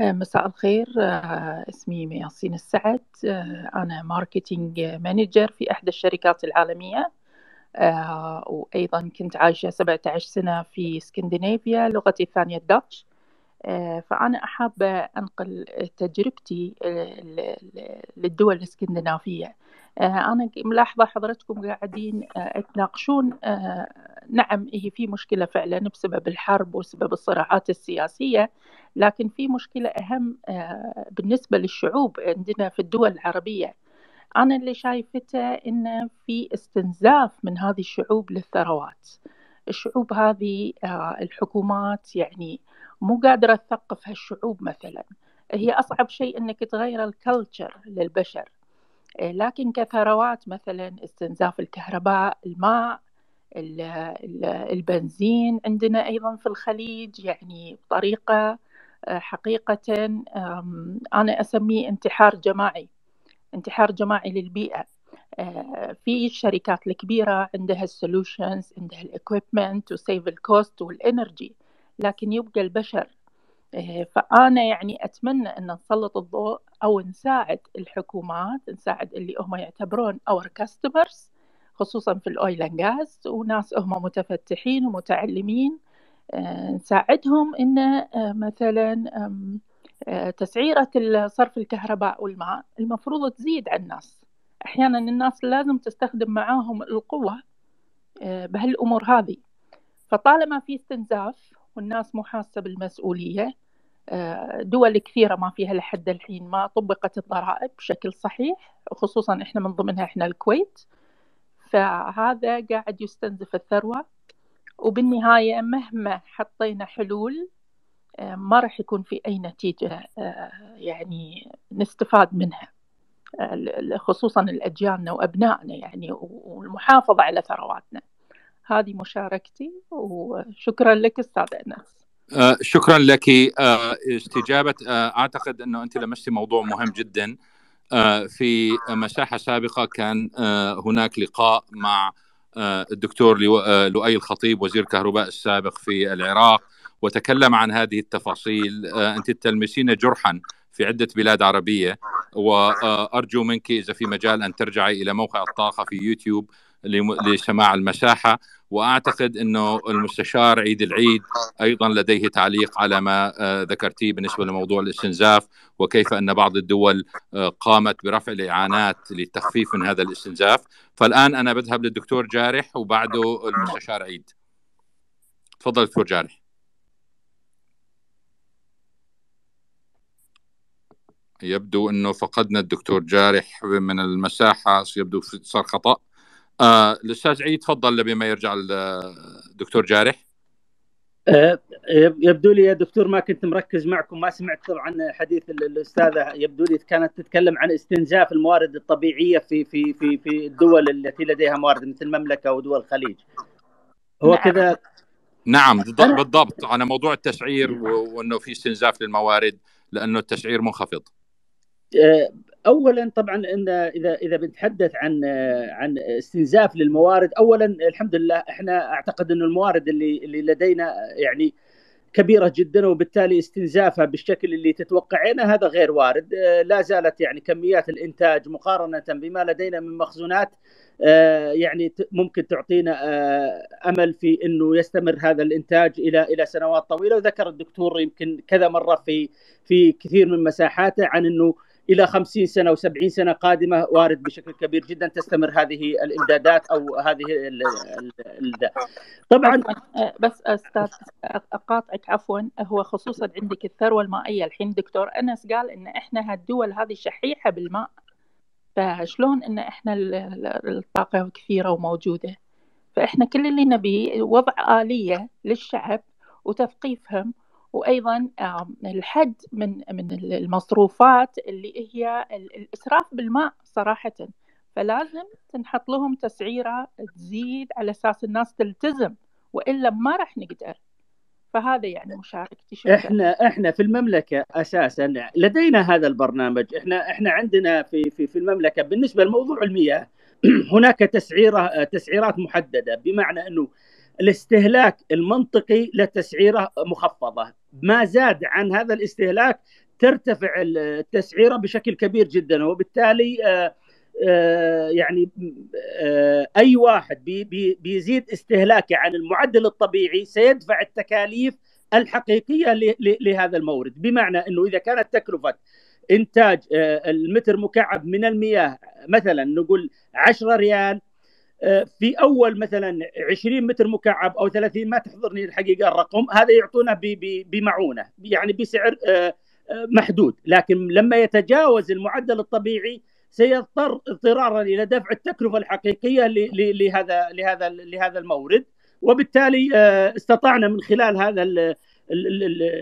آه، مساء الخير آه، اسمي ياسين السعد آه، أنا ماركتينج مانجر في إحدى الشركات العالمية وأيضا كنت عايشة 17 سنة في اسكندنافيا لغتي الثانية الداتش آه، فأنا أحب أنقل تجربتي للدول الاسكندنافية آه، أنا ملاحظة حضرتكم قاعدين آه، تناقشون نعم هي إيه، في مشكلة فعلا بسبب الحرب وسبب الصراعات السياسية لكن في مشكلة أهم بالنسبة للشعوب عندنا في الدول العربية أنا اللي شايفته إن في استنزاف من هذه الشعوب للثروات الشعوب هذه الحكومات يعني مو قادره تثقف هالشعوب مثلا هي اصعب شيء انك تغير الكلتشر للبشر إيه، لكن كثروات مثلا استنزاف الكهرباء الماء البنزين عندنا ايضا في الخليج يعني بطريقه آه، حقيقه انا اسميه انتحار جماعي انتحار جماعي للبيئه آه، في الشركات الكبيره عندها السولوشنز عندها الاكويبمنت وسيف الكوست والانرجي لكن يبقى البشر إيه، فأنا يعني أتمنى أن نسلط الضوء أو نساعد الحكومات نساعد اللي هم يعتبرون اور كاستمرز خصوصا في الأويل غاز وناس هم متفتحين ومتعلمين إيه، نساعدهم أن إيه، مثلا تسعيرة صرف الكهرباء والماء المفروض تزيد على الناس أحيانا الناس لازم تستخدم معاهم القوة بهالأمور هذه فطالما في استنزاف والناس مو حاسه بالمسؤوليه آه، دول كثيره ما فيها لحد الحين ما طبقت الضرائب بشكل صحيح خصوصا احنا من ضمنها احنا الكويت فهذا قاعد يستنزف الثروه وبالنهايه مهما حطينا حلول آه، ما راح يكون في اي نتيجه آه، يعني نستفاد منها خصوصا الاجيالنا وابنائنا يعني والمحافظه على ثرواتنا هذه مشاركتي وشكرا لك استاذ انس آه، شكرا لك آه، استجابه آه، اعتقد انه انت لمستي موضوع مهم جدا في مساحه سابقه كان هناك لقاء مع الدكتور لؤي الخطيب وزير الكهرباء السابق في العراق وتكلم عن هذه التفاصيل انت تلمسين جرحا في عده بلاد عربيه وارجو منك اذا في مجال ان ترجعي الى موقع الطاقه في يوتيوب لسماع المساحه واعتقد انه المستشار عيد العيد ايضا لديه تعليق على ما آه، ذكرتيه بالنسبه لموضوع الاستنزاف وكيف ان بعض الدول آه، قامت برفع الاعانات للتخفيف من هذا الاستنزاف فالان انا بذهب للدكتور جارح وبعده المستشار عيد تفضل دكتور جارح يبدو انه فقدنا الدكتور جارح من المساحه يبدو صار خطا آه عيد تفضل بما يرجع الدكتور جارح آه، يبدو لي يا دكتور ما كنت مركز معكم ما سمعت طبعا حديث الاستاذه يبدو لي كانت تتكلم عن استنزاف الموارد الطبيعيه في في في في الدول التي لديها موارد مثل المملكه ودول الخليج. هو نعم. كذا نعم بالضبط على موضوع التسعير وانه في استنزاف للموارد لانه التسعير منخفض. آه، اولا طبعا إن اذا اذا بنتحدث عن عن استنزاف للموارد اولا الحمد لله احنا اعتقد ان الموارد اللي اللي لدينا يعني كبيرة جدا وبالتالي استنزافها بالشكل اللي تتوقعينه هذا غير وارد لا زالت يعني كميات الإنتاج مقارنة بما لدينا من مخزونات يعني ممكن تعطينا أمل في أنه يستمر هذا الإنتاج إلى إلى سنوات طويلة وذكر الدكتور يمكن كذا مرة في في كثير من مساحاته عن أنه الى 50 سنه و70 سنه قادمه وارد بشكل كبير جدا تستمر هذه الامدادات او هذه الـ الـ الـ طبعا بس استاذ اقاطعك عفوا هو خصوصا عندك الثروه المائيه الحين دكتور انس قال ان احنا هالدول هذه شحيحه بالماء فشلون ان احنا الطاقه كثيره وموجوده فاحنا كل اللي نبيه وضع اليه للشعب وتثقيفهم وايضا الحد من من المصروفات اللي هي الاسراف بالماء صراحه فلازم تنحط لهم تسعيره تزيد على اساس الناس تلتزم والا ما راح نقدر فهذا يعني مشاركتي شكرا. احنا احنا في المملكه اساسا لدينا هذا البرنامج احنا احنا عندنا في في في المملكه بالنسبه لموضوع المياه هناك تسعيره تسعيرات محدده بمعنى انه الاستهلاك المنطقي لتسعيره مخفضه ما زاد عن هذا الاستهلاك ترتفع التسعيره بشكل كبير جدا وبالتالي آه، آه، يعني آه، اي واحد بيزيد استهلاكه عن المعدل الطبيعي سيدفع التكاليف الحقيقيه لهذا المورد بمعنى انه اذا كانت تكلفه انتاج المتر مكعب من المياه مثلا نقول 10 ريال في اول مثلا 20 متر مكعب او 30 ما تحضرني الحقيقه الرقم هذا يعطونه بمعونه يعني بسعر آه، آه، محدود لكن لما يتجاوز المعدل الطبيعي سيضطر اضطرارا الى دفع التكلفه الحقيقيه لهذا لهذا لهذا المورد وبالتالي آه، استطعنا من خلال هذا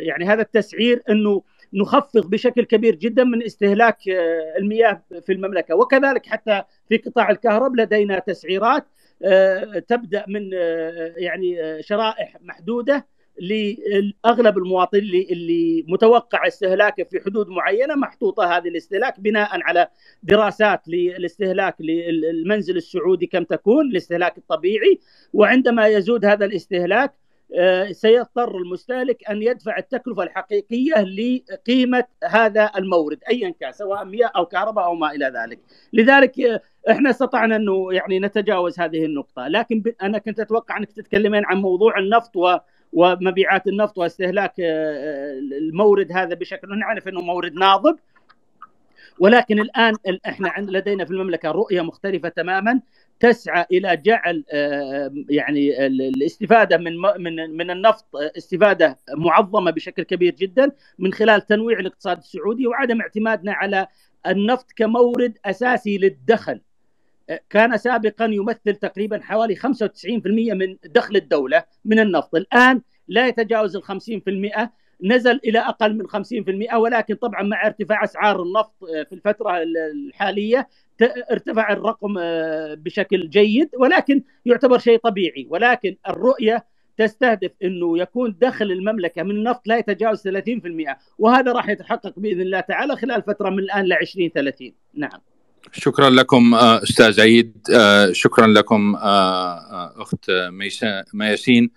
يعني هذا التسعير انه نخفض بشكل كبير جدا من استهلاك آه، المياه في المملكه وكذلك حتى في قطاع الكهرب لدينا تسعيرات آه، تبدا من آه، يعني شرائح محدوده لاغلب المواطن اللي اللي متوقع استهلاكه في حدود معينه محطوطه هذه الاستهلاك بناء على دراسات للاستهلاك للمنزل السعودي كم تكون الاستهلاك الطبيعي وعندما يزود هذا الاستهلاك آه، سيضطر المستهلك ان يدفع التكلفه الحقيقيه لقيمه هذا المورد ايا كان سواء مياه او كهرباء او ما الى ذلك، لذلك آه، احنا استطعنا انه يعني نتجاوز هذه النقطه، لكن انا كنت اتوقع انك تتكلمين عن موضوع النفط و ومبيعات النفط واستهلاك آه، المورد هذا بشكل نعرف انه مورد ناضب ولكن الان احنا لدينا في المملكه رؤيه مختلفه تماما تسعى الى جعل آه، يعني الاستفاده من من من النفط آه، استفاده معظمه بشكل كبير جدا من خلال تنويع الاقتصاد السعودي وعدم اعتمادنا على النفط كمورد اساسي للدخل آه، كان سابقا يمثل تقريبا حوالي 95% من دخل الدوله من النفط الان لا يتجاوز ال 50% نزل الى اقل من 50% ولكن طبعا مع ارتفاع اسعار النفط في الفتره الحاليه ارتفع الرقم آه، بشكل جيد ولكن يعتبر شيء طبيعي ولكن الرؤيه تستهدف انه يكون دخل المملكه من النفط لا يتجاوز 30% وهذا راح يتحقق باذن الله تعالى خلال فتره من الان ل 30 نعم شكرا لكم آه، استاذ عيد آه، شكرا لكم اخت مياسين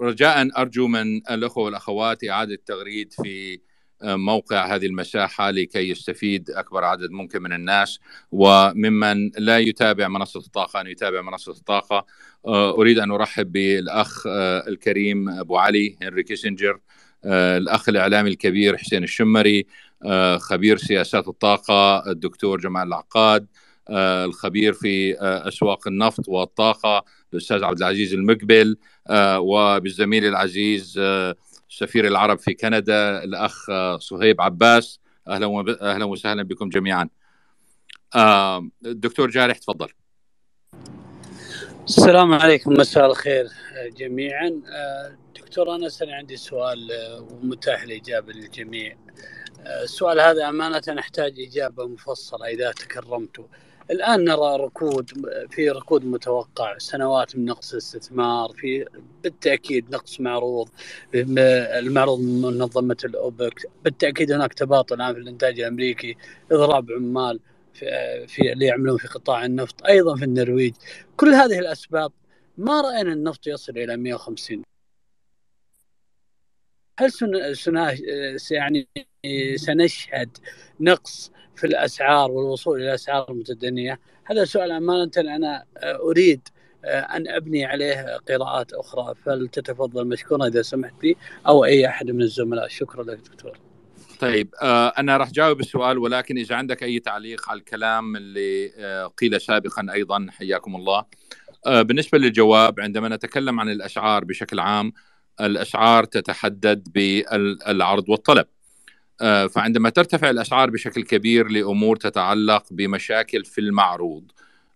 رجاء ارجو من الاخوه والاخوات اعاده التغريد في موقع هذه المساحة لكي يستفيد أكبر عدد ممكن من الناس وممن لا يتابع منصة الطاقة أن يتابع منصة الطاقة آه، أريد أن أرحب بالأخ آه، الكريم أبو علي هنري كيسنجر آه، الأخ الإعلامي الكبير حسين الشمري خبير سياسات الطاقة الدكتور جمال العقاد الخبير في أسواق النفط والطاقة الأستاذ عبد العزيز المقبل وبالزميل العزيز سفير العرب في كندا الاخ آه، صهيب عباس اهلا اهلا وسهلا بكم جميعا. الدكتور جارح تفضل. السلام عليكم مساء الخير آه، جميعا آه، دكتور انس انا عندي سؤال ومتاح الاجابه للجميع السؤال هذا امانه احتاج اجابه مفصله اذا تكرمتوا الان نرى ركود في ركود متوقع سنوات من نقص الاستثمار في بالتاكيد نقص معروض المعروض من منظمه الاوبك بالتاكيد هناك تباطؤ الان في الانتاج الامريكي اضراب عمال في, في اللي يعملون في قطاع النفط ايضا في النرويج كل هذه الاسباب ما راينا النفط يصل الى 150 هل يعني سنشهد نقص في الاسعار والوصول الى اسعار متدنيه؟ هذا سؤال امانه انا اريد آه، ان ابني عليه قراءات اخرى فلتتفضل مشكورا اذا سمحت لي او اي احد من الزملاء شكرا لك دكتور. طيب آه، انا راح جاوب السؤال ولكن اذا عندك اي تعليق على الكلام اللي آه، قيل سابقا ايضا حياكم الله. بالنسبه للجواب عندما نتكلم عن الاسعار بشكل عام الأسعار تتحدد بالعرض والطلب آه، فعندما ترتفع الأسعار بشكل كبير لأمور تتعلق بمشاكل في المعروض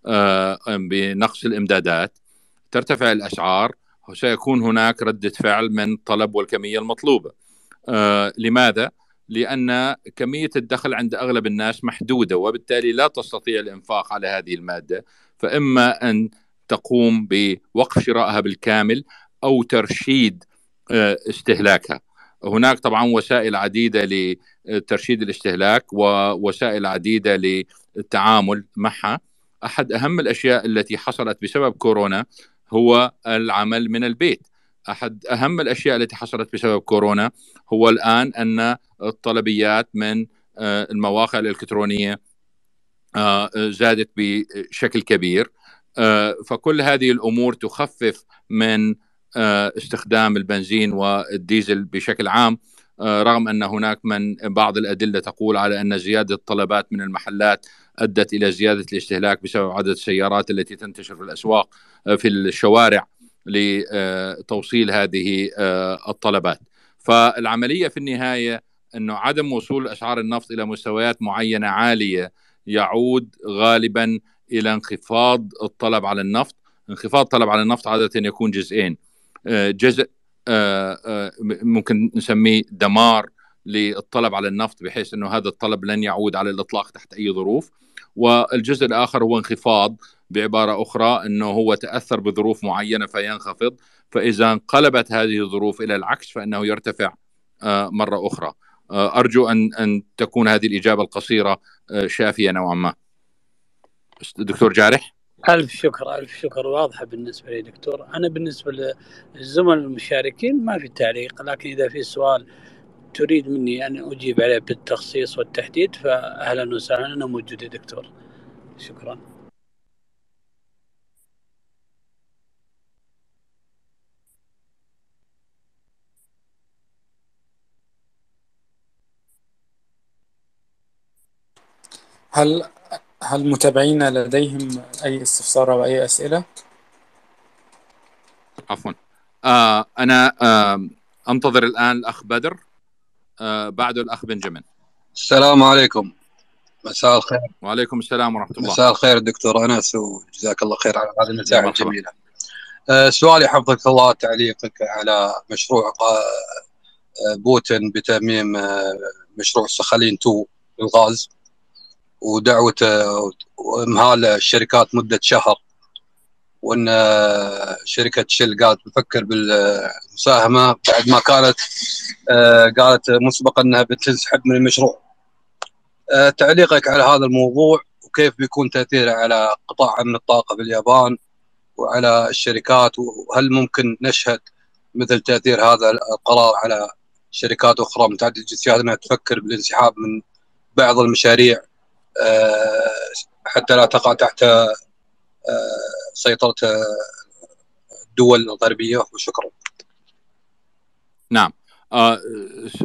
آه، بنقص الإمدادات ترتفع الأسعار وسيكون هناك ردة فعل من طلب والكمية المطلوبة آه، لماذا؟ لأن كمية الدخل عند أغلب الناس محدودة وبالتالي لا تستطيع الإنفاق على هذه المادة فإما أن تقوم بوقف شرائها بالكامل أو ترشيد آه، استهلاكها هناك طبعا وسائل عديده لترشيد الاستهلاك ووسائل عديده للتعامل معها احد اهم الاشياء التي حصلت بسبب كورونا هو العمل من البيت احد اهم الاشياء التي حصلت بسبب كورونا هو الان ان الطلبيات من آه، المواقع الالكترونيه آه، زادت بشكل كبير فكل هذه الامور تخفف من آه، استخدام البنزين والديزل بشكل عام آه، رغم ان هناك من بعض الادله تقول على ان زياده الطلبات من المحلات ادت الى زياده الاستهلاك بسبب عدد السيارات التي تنتشر في الاسواق آه، في الشوارع لتوصيل هذه الطلبات. فالعمليه في النهايه انه عدم وصول اسعار النفط الى مستويات معينه عاليه يعود غالبا الى انخفاض الطلب على النفط، انخفاض الطلب على النفط عاده يكون جزئين. آه، جزء آه، آه، ممكن نسميه دمار للطلب على النفط بحيث انه هذا الطلب لن يعود على الاطلاق تحت اي ظروف والجزء الاخر هو انخفاض بعباره اخرى انه هو تاثر بظروف معينه فينخفض فاذا انقلبت هذه الظروف الى العكس فانه يرتفع مره اخرى ارجو ان ان تكون هذه الاجابه القصيره شافيه نوعا ما دكتور جارح ألف شكر ألف شكر واضحة بالنسبة لي دكتور أنا بالنسبة للزملاء المشاركين ما في تعليق لكن إذا في سؤال تريد مني أن أجيب عليه بالتخصيص والتحديد فأهلا وسهلا أنا موجود يا دكتور شكرا هل هل متابعينا لديهم أي استفسار أو أي أسئلة؟ عفوا آه أنا آه أنتظر الآن الأخ بدر آه بعده الأخ بنجمين السلام عليكم مساء الخير وعليكم السلام ورحمة الله مساء الخير دكتور أنس وجزاك الله خير على هذه النصائح الجميلة آه سؤالي حفظك الله تعليقك على مشروع آه، بوتين بتأميم آه، مشروع سخالين 2 للغاز ودعوته امهال الشركات مده شهر وان شركه شل قالت بفكر بالمساهمه بعد ما كانت آه، قالت مسبقا انها بتنسحب من المشروع. آه، تعليقك على هذا الموضوع وكيف بيكون تاثيره على قطاع من الطاقه في اليابان وعلى الشركات وهل ممكن نشهد مثل تاثير هذا القرار على شركات اخرى متعدده الجنسيات انها تفكر بالانسحاب من بعض المشاريع آه، حتى لا تقع تحت آه، سيطرة آه، الدول الغربية وشكرا نعم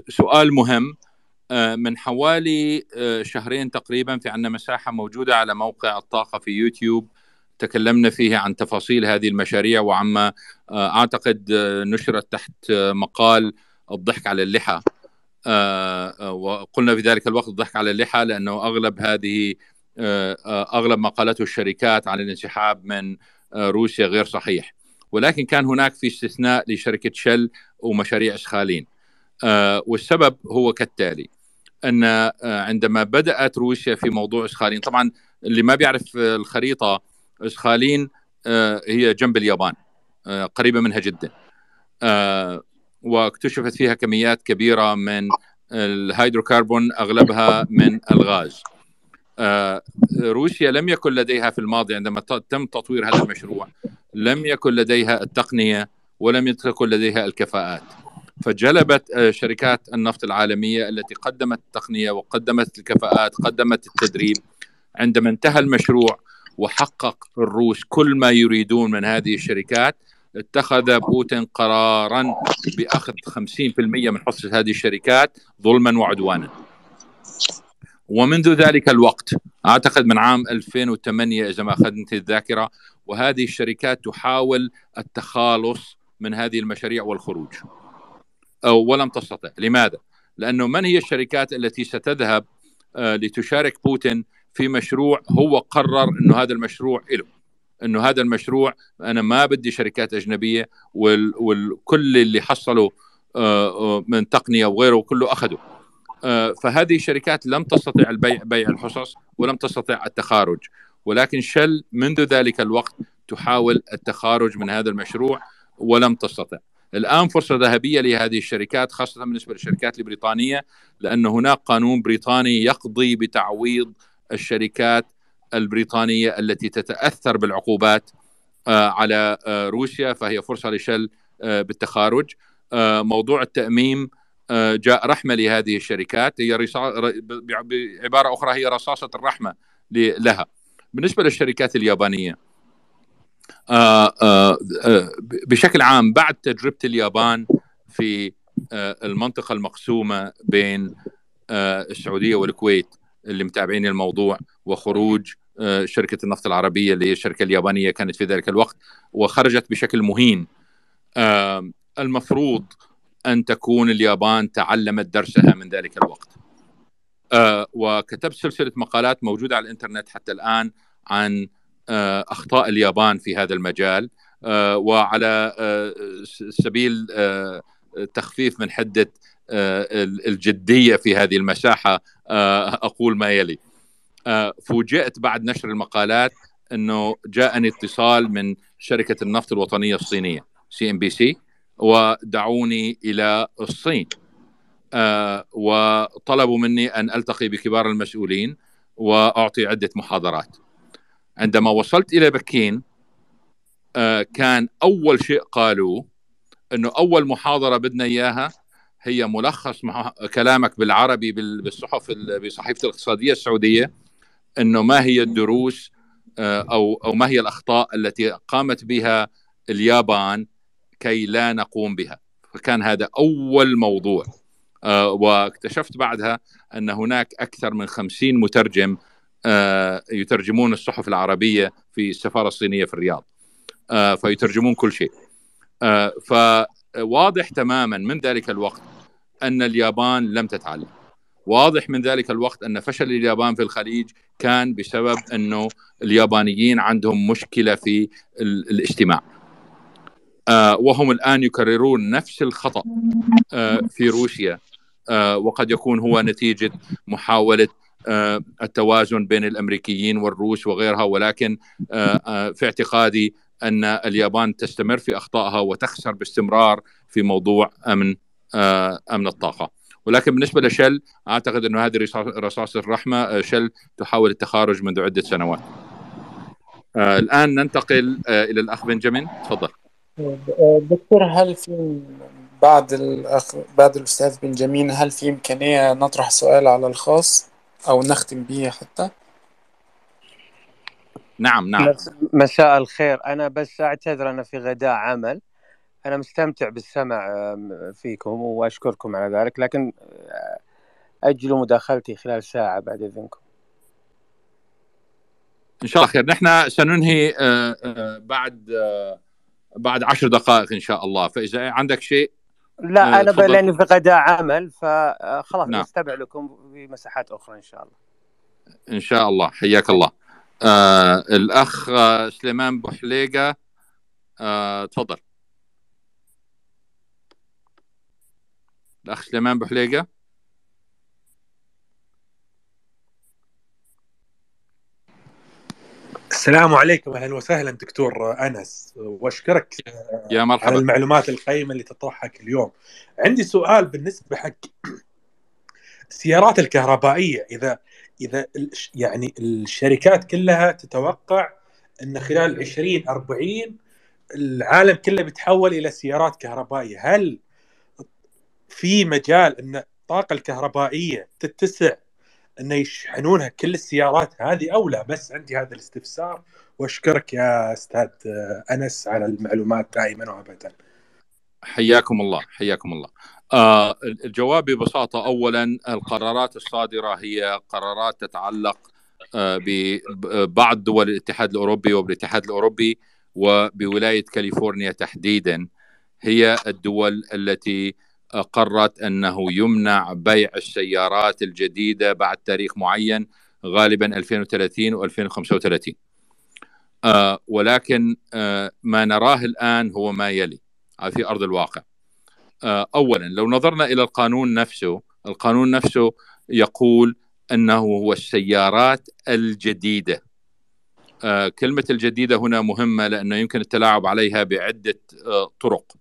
سؤال مهم من حوالي شهرين تقريبا في عندنا مساحة موجودة على موقع الطاقة في يوتيوب تكلمنا فيه عن تفاصيل هذه المشاريع وعما أعتقد نشرت تحت مقال الضحك على اللحى آه، آه، وقلنا في ذلك الوقت الضحك على اللحى لانه اغلب هذه آه، اغلب ما قالته الشركات عن الانسحاب من روسيا غير صحيح ولكن كان هناك في استثناء لشركه شل ومشاريع اسخالين والسبب هو كالتالي ان عندما بدات روسيا في موضوع اسخالين طبعا اللي ما بيعرف الخريطه اسخالين هي جنب اليابان قريبه منها جدا واكتشفت فيها كميات كبيره من الهيدروكربون اغلبها من الغاز. آه، روسيا لم يكن لديها في الماضي عندما تم تطوير هذا المشروع لم يكن لديها التقنيه ولم يكن لديها الكفاءات. فجلبت آه، شركات النفط العالميه التي قدمت التقنيه وقدمت الكفاءات، قدمت التدريب. عندما انتهى المشروع وحقق الروس كل ما يريدون من هذه الشركات اتخذ بوتين قرارا باخذ 50% من حصه هذه الشركات ظلما وعدوانا ومنذ ذلك الوقت اعتقد من عام 2008 اذا ما اخذت الذاكره وهذه الشركات تحاول التخلص من هذه المشاريع والخروج أو ولم تستطع لماذا؟ لأنه من هي الشركات التي ستذهب آه، لتشارك بوتين في مشروع هو قرر أنه هذا المشروع له انه هذا المشروع انا ما بدي شركات اجنبيه والكل اللي حصلوا آه، آه، من تقنيه وغيره كله اخذوا آه، فهذه الشركات لم تستطع البيع بيع الحصص ولم تستطع التخارج ولكن شل منذ ذلك الوقت تحاول التخارج من هذا المشروع ولم تستطع الان فرصه ذهبيه لهذه الشركات خاصه بالنسبه للشركات البريطانيه لان هناك قانون بريطاني يقضي بتعويض الشركات البريطانيه التي تتاثر بالعقوبات آه، على آه، روسيا فهي فرصه لشل آه، بالتخارج موضوع التاميم جاء رحمه لهذه الشركات هي بعباره اخرى هي رصاصه الرحمه لها بالنسبه للشركات اليابانيه بشكل عام بعد تجربه اليابان في المنطقه المقسومه بين السعوديه والكويت اللي متابعين الموضوع وخروج آه، شركه النفط العربيه اللي هي الشركه اليابانيه كانت في ذلك الوقت وخرجت بشكل مهين المفروض ان تكون اليابان تعلمت درسها من ذلك الوقت آه، وكتبت سلسله مقالات موجوده على الانترنت حتى الان عن آه، اخطاء اليابان في هذا المجال وعلى سبيل تخفيف من حده الجديه في هذه المساحه آه، اقول ما يلي آه، فوجئت بعد نشر المقالات انه جاءني اتصال من شركه النفط الوطنيه الصينيه سي ام بي سي ودعوني الى الصين آه، وطلبوا مني ان التقي بكبار المسؤولين واعطي عده محاضرات عندما وصلت الى بكين كان اول شيء قالوه انه اول محاضره بدنا اياها هي ملخص كلامك بالعربي بالصحف بصحيفه الاقتصاديه السعوديه انه ما هي الدروس آه، او او ما هي الاخطاء التي قامت بها اليابان كي لا نقوم بها فكان هذا اول موضوع آه، واكتشفت بعدها ان هناك اكثر من خمسين مترجم آه، يترجمون الصحف العربيه في السفاره الصينيه في الرياض فيترجمون كل شيء فواضح تماما من ذلك الوقت ان اليابان لم تتعلم واضح من ذلك الوقت ان فشل اليابان في الخليج كان بسبب انه اليابانيين عندهم مشكله في الاجتماع آه، وهم الان يكررون نفس الخطا آه، في روسيا آه، وقد يكون هو نتيجه محاوله التوازن بين الامريكيين والروس وغيرها ولكن في اعتقادي ان اليابان تستمر في اخطائها وتخسر باستمرار في موضوع امن آه، امن الطاقه ولكن بالنسبه لشل اعتقد انه هذه رصاصه الرحمه آه، شل تحاول التخارج منذ عده سنوات آه، الان ننتقل الى الاخ بنجامين تفضل دكتور هل في بعد الاخ بعد الاستاذ بنجامين هل في امكانيه نطرح سؤال على الخاص او نختم به حتى نعم نعم مساء الخير انا بس اعتذر انا في غداء عمل انا مستمتع بالسمع فيكم واشكركم على ذلك لكن آه، اجلوا مداخلتي خلال ساعه بعد اذنكم ان شاء الله خير نحن سننهي آه، آه، بعد بعد عشر دقائق ان شاء الله فاذا عندك شيء لا انا لاني في غداء عمل فخلاص نعم. نستمع لكم في مساحات اخرى ان شاء الله ان شاء الله حياك الله آه الاخ سليمان بوحليقه آه تفضل الاخ سليمان بحليقه السلام عليكم اهلا وسهلا دكتور انس واشكرك يا مرحبا على المعلومات القيمه اللي تطرحها اليوم. عندي سؤال بالنسبه حق السيارات الكهربائيه اذا اذا يعني الشركات كلها تتوقع ان خلال 20 40 العالم كله بيتحول الى سيارات كهربائيه، هل في مجال ان الطاقه الكهربائيه تتسع انه يشحنونها كل السيارات هذه او لا بس عندي هذا الاستفسار واشكرك يا استاذ انس على المعلومات دائما وابدا. حياكم الله حياكم الله. آه الجواب ببساطه اولا القرارات الصادره هي قرارات تتعلق آه ببعض دول الاتحاد الاوروبي وبالاتحاد الاوروبي وبولايه كاليفورنيا تحديدا هي الدول التي قررت انه يمنع بيع السيارات الجديده بعد تاريخ معين غالبا 2030 و2035 آه ولكن آه ما نراه الان هو ما يلي في ارض الواقع آه اولا لو نظرنا الى القانون نفسه القانون نفسه يقول انه هو السيارات الجديده آه كلمه الجديده هنا مهمه لانه يمكن التلاعب عليها بعده آه طرق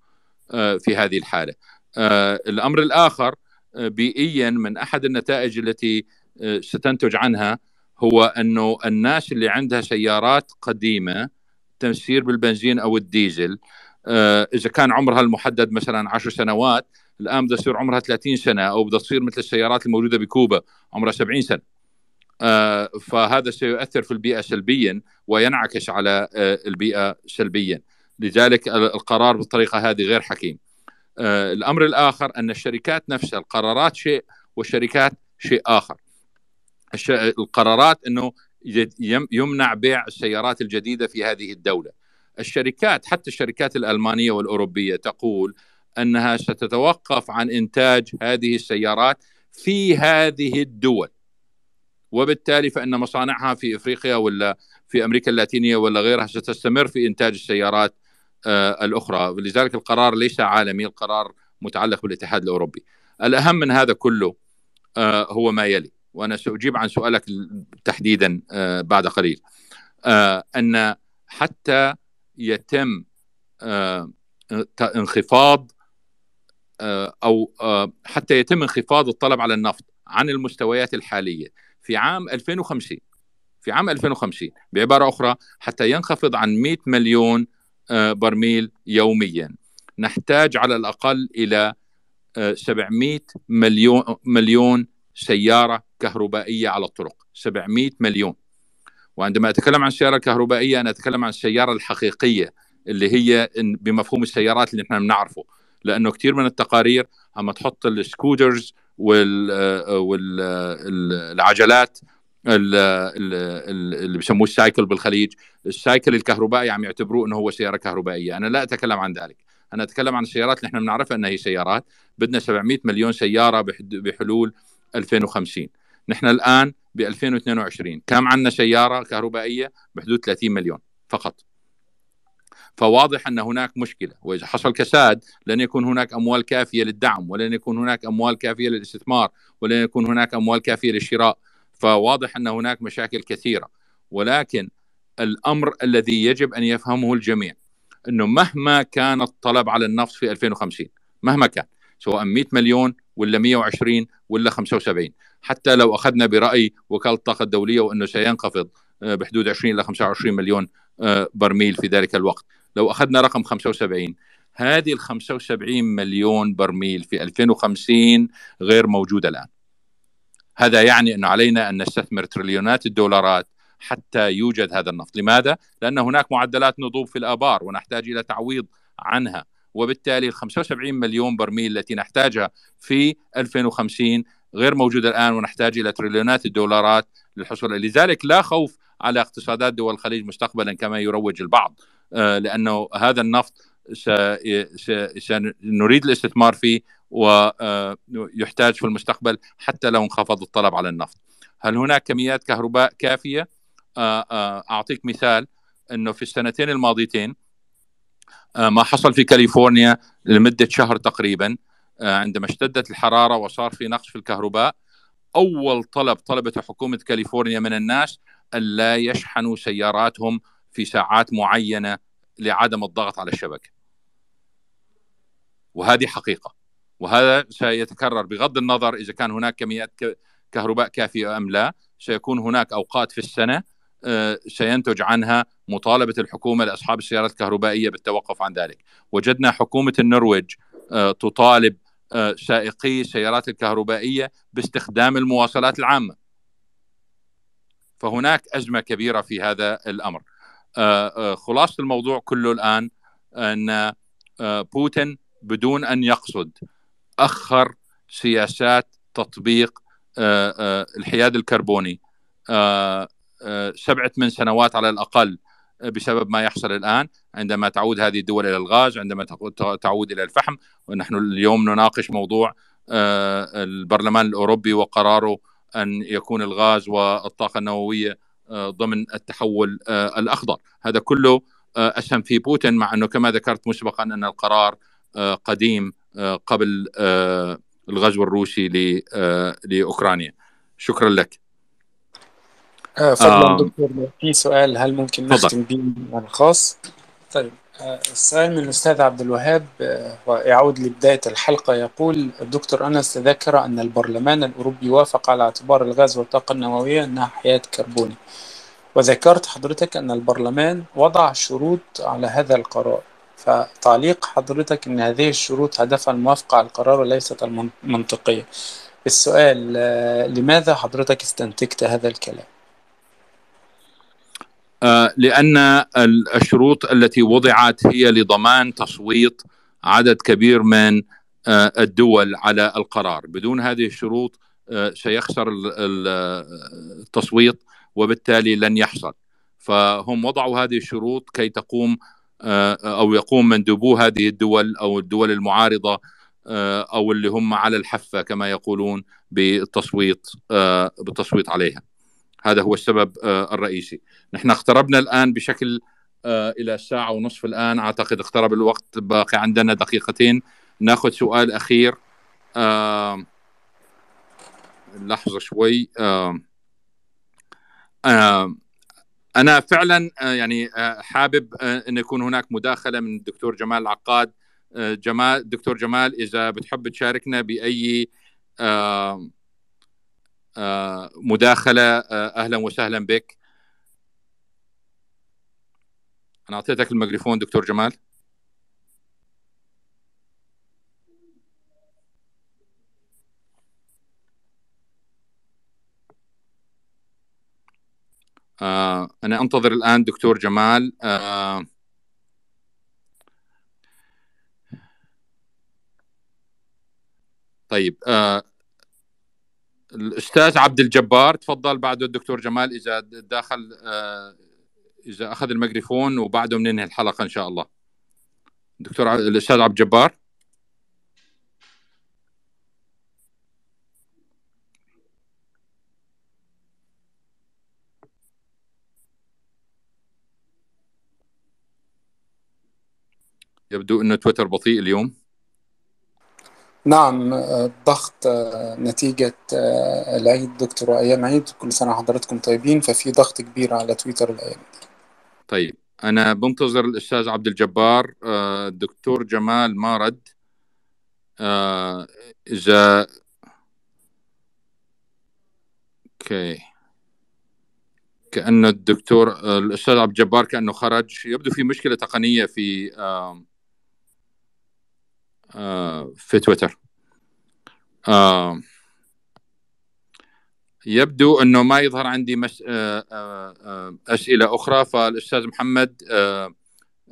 آه في هذه الحاله آه، الامر الاخر آه، بيئيا من احد النتائج التي آه، ستنتج عنها هو انه الناس اللي عندها سيارات قديمه تمسير بالبنزين او الديزل اذا كان عمرها المحدد مثلا 10 سنوات الان بدها تصير عمرها 30 سنه او بدها تصير مثل السيارات الموجوده بكوبا عمرها 70 سنه فهذا سيؤثر في البيئه سلبيا وينعكس على البيئه سلبيا لذلك القرار بالطريقه هذه غير حكيم آه، الامر الاخر ان الشركات نفسها القرارات شيء والشركات شيء اخر القرارات انه يمنع بيع السيارات الجديده في هذه الدوله الشركات حتى الشركات الالمانيه والاوروبيه تقول انها ستتوقف عن انتاج هذه السيارات في هذه الدول وبالتالي فان مصانعها في افريقيا ولا في امريكا اللاتينيه ولا غيرها ستستمر في انتاج السيارات آه، الاخرى ولذلك القرار ليس عالمي القرار متعلق بالاتحاد الاوروبي الاهم من هذا كله آه، هو ما يلي وانا ساجيب عن سؤالك تحديدا آه، بعد قليل ان حتى يتم انخفاض او حتى يتم انخفاض الطلب على النفط عن المستويات الحاليه في عام 2050 في عام 2050 بعباره اخرى حتى ينخفض عن 100 مليون آه، برميل يوميا نحتاج على الاقل الى 700 آه، مليون مليون سياره كهربائيه على الطرق 700 مليون وعندما اتكلم عن السياره الكهربائيه انا اتكلم عن السياره الحقيقيه اللي هي بمفهوم السيارات اللي احنا بنعرفه لانه كثير من التقارير اما تحط السكوترز والعجلات وال... آه، اللي بسموه السايكل بالخليج السايكل الكهربائي عم يعتبروه انه هو سياره كهربائيه انا لا اتكلم عن ذلك انا اتكلم عن السيارات اللي احنا بنعرفها انها هي سيارات بدنا 700 مليون سياره بحلول 2050 نحن الان ب 2022 كم عندنا سياره كهربائيه بحدود 30 مليون فقط فواضح ان هناك مشكله واذا حصل كساد لن يكون هناك اموال كافيه للدعم ولن يكون هناك اموال كافيه للاستثمار ولن يكون هناك اموال كافيه للشراء فواضح ان هناك مشاكل كثيره ولكن الامر الذي يجب ان يفهمه الجميع انه مهما كان الطلب على النفط في 2050 مهما كان سواء 100 مليون ولا 120 ولا 75 حتى لو اخذنا براي وكاله الطاقه الدوليه وانه سينخفض آه، بحدود 20 الى 25 مليون آه، برميل في ذلك الوقت لو اخذنا رقم 75 هذه ال 75 مليون برميل في 2050 غير موجوده الان هذا يعني أنه علينا أن نستثمر تريليونات الدولارات حتى يوجد هذا النفط لماذا؟ لأن هناك معدلات نضوب في الآبار ونحتاج إلى تعويض عنها وبالتالي ال 75 مليون برميل التي نحتاجها في 2050 غير موجودة الآن ونحتاج إلى تريليونات الدولارات للحصول لذلك لا خوف على اقتصادات دول الخليج مستقبلا كما يروج البعض آه، لأنه هذا النفط آه، سنريد الاستثمار فيه ويحتاج آه، في المستقبل حتى لو انخفض الطلب على النفط هل هناك كميات كهرباء كافية آه، آه، أعطيك مثال أنه في السنتين الماضيتين ما حصل في كاليفورنيا لمدة شهر تقريبا عندما اشتدت الحرارة وصار في نقص في الكهرباء أول طلب طلبته حكومة كاليفورنيا من الناس أن لا يشحنوا سياراتهم في ساعات معينة لعدم الضغط على الشبكة وهذه حقيقة وهذا سيتكرر بغض النظر إذا كان هناك كميات كهرباء كافية أم لا سيكون هناك أوقات في السنة آه، سينتج عنها مطالبة الحكومة لأصحاب السيارات الكهربائية بالتوقف عن ذلك وجدنا حكومة النرويج آه، تطالب آه، سائقي السيارات الكهربائية باستخدام المواصلات العامة فهناك أزمة كبيرة في هذا الأمر خلاصة الموضوع كله الآن أن بوتين بدون أن يقصد اخر سياسات تطبيق آه، آه، الحياد الكربوني آه، سبعة من سنوات على الأقل بسبب ما يحصل الآن عندما تعود هذه الدول إلى الغاز عندما تعود إلى الفحم ونحن اليوم نناقش موضوع البرلمان الأوروبي وقراره أن يكون الغاز والطاقة النووية ضمن التحول الأخضر هذا كله أسهم في بوتين مع أنه كما ذكرت مسبقا أن القرار قديم آه، قبل آه، الغزو الروسي آه، لاوكرانيا شكرا لك فضلا دكتور في سؤال هل ممكن نختم به يعني الخاص؟ طيب السؤال من الأستاذ عبد الوهاب ويعود لبداية الحلقة يقول الدكتور أنس تذكر أن البرلمان الأوروبي وافق على اعتبار الغاز والطاقة النووية أنها حياة كربوني وذكرت حضرتك أن البرلمان وضع شروط على هذا القرار فتعليق حضرتك ان هذه الشروط هدفها الموافقه على القرار وليست المنطقيه السؤال آه، لماذا حضرتك استنتجت هذا الكلام آه، لان الشروط التي وضعت هي لضمان تصويت عدد كبير من آه، الدول على القرار بدون هذه الشروط سيخسر التصويت وبالتالي لن يحصل فهم وضعوا هذه الشروط كي تقوم آه، او يقوم مندوبو هذه الدول او الدول المعارضه آه، او اللي هم على الحفه كما يقولون بالتصويت آه، بالتصويت عليها. هذا هو السبب الرئيسي. نحن اقتربنا الان بشكل الى الساعه ونصف الان اعتقد اقترب الوقت باقي عندنا دقيقتين ناخذ سؤال اخير لحظه شوي انا فعلا آه، يعني آه، حابب آه، ان يكون هناك مداخله من الدكتور جمال العقاد جمال دكتور جمال اذا بتحب تشاركنا باي مداخله اهلا وسهلا بك انا اعطيتك الميكروفون دكتور جمال آه، انا انتظر الان دكتور جمال آه، طيب آه، الاستاذ عبد الجبار تفضل بعده الدكتور جمال اذا داخل اذا اخذ الميكروفون وبعده بننهي الحلقه ان شاء الله دكتور الاستاذ عبد الجبار يبدو أن تويتر بطيء اليوم نعم الضغط آه، آه، نتيجة آه، العيد دكتور وأيام عيد كل سنة حضرتكم طيبين ففي ضغط كبير على تويتر الأيام دي طيب أنا بنتظر الأستاذ عبد الجبار الدكتور جمال ما رد إذا اوكي كأنه الدكتور الأستاذ عبد الجبار كأنه خرج يبدو في مشكلة تقنية في آه، في تويتر آه، يبدو انه ما يظهر عندي مش... آه، اسئله اخرى فالاستاذ محمد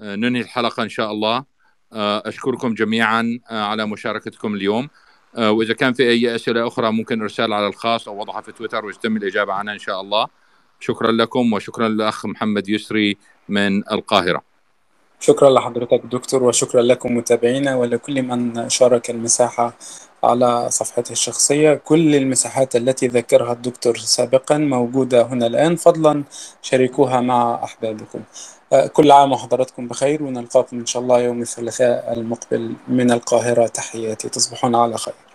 ننهي الحلقه ان شاء الله اشكركم جميعا على مشاركتكم اليوم واذا كان في اي اسئله اخرى ممكن ارسال على الخاص او وضعها في تويتر ويتم الاجابه عنها ان شاء الله شكرا لكم وشكرا للاخ محمد يسري من القاهره شكرا لحضرتك دكتور وشكرا لكم متابعينا ولكل من شارك المساحة على صفحته الشخصية كل المساحات التي ذكرها الدكتور سابقا موجودة هنا الآن فضلا شاركوها مع أحبابكم آه، كل عام وحضراتكم بخير ونلقاكم إن شاء الله يوم الثلاثاء المقبل من القاهرة تحياتي تصبحون على خير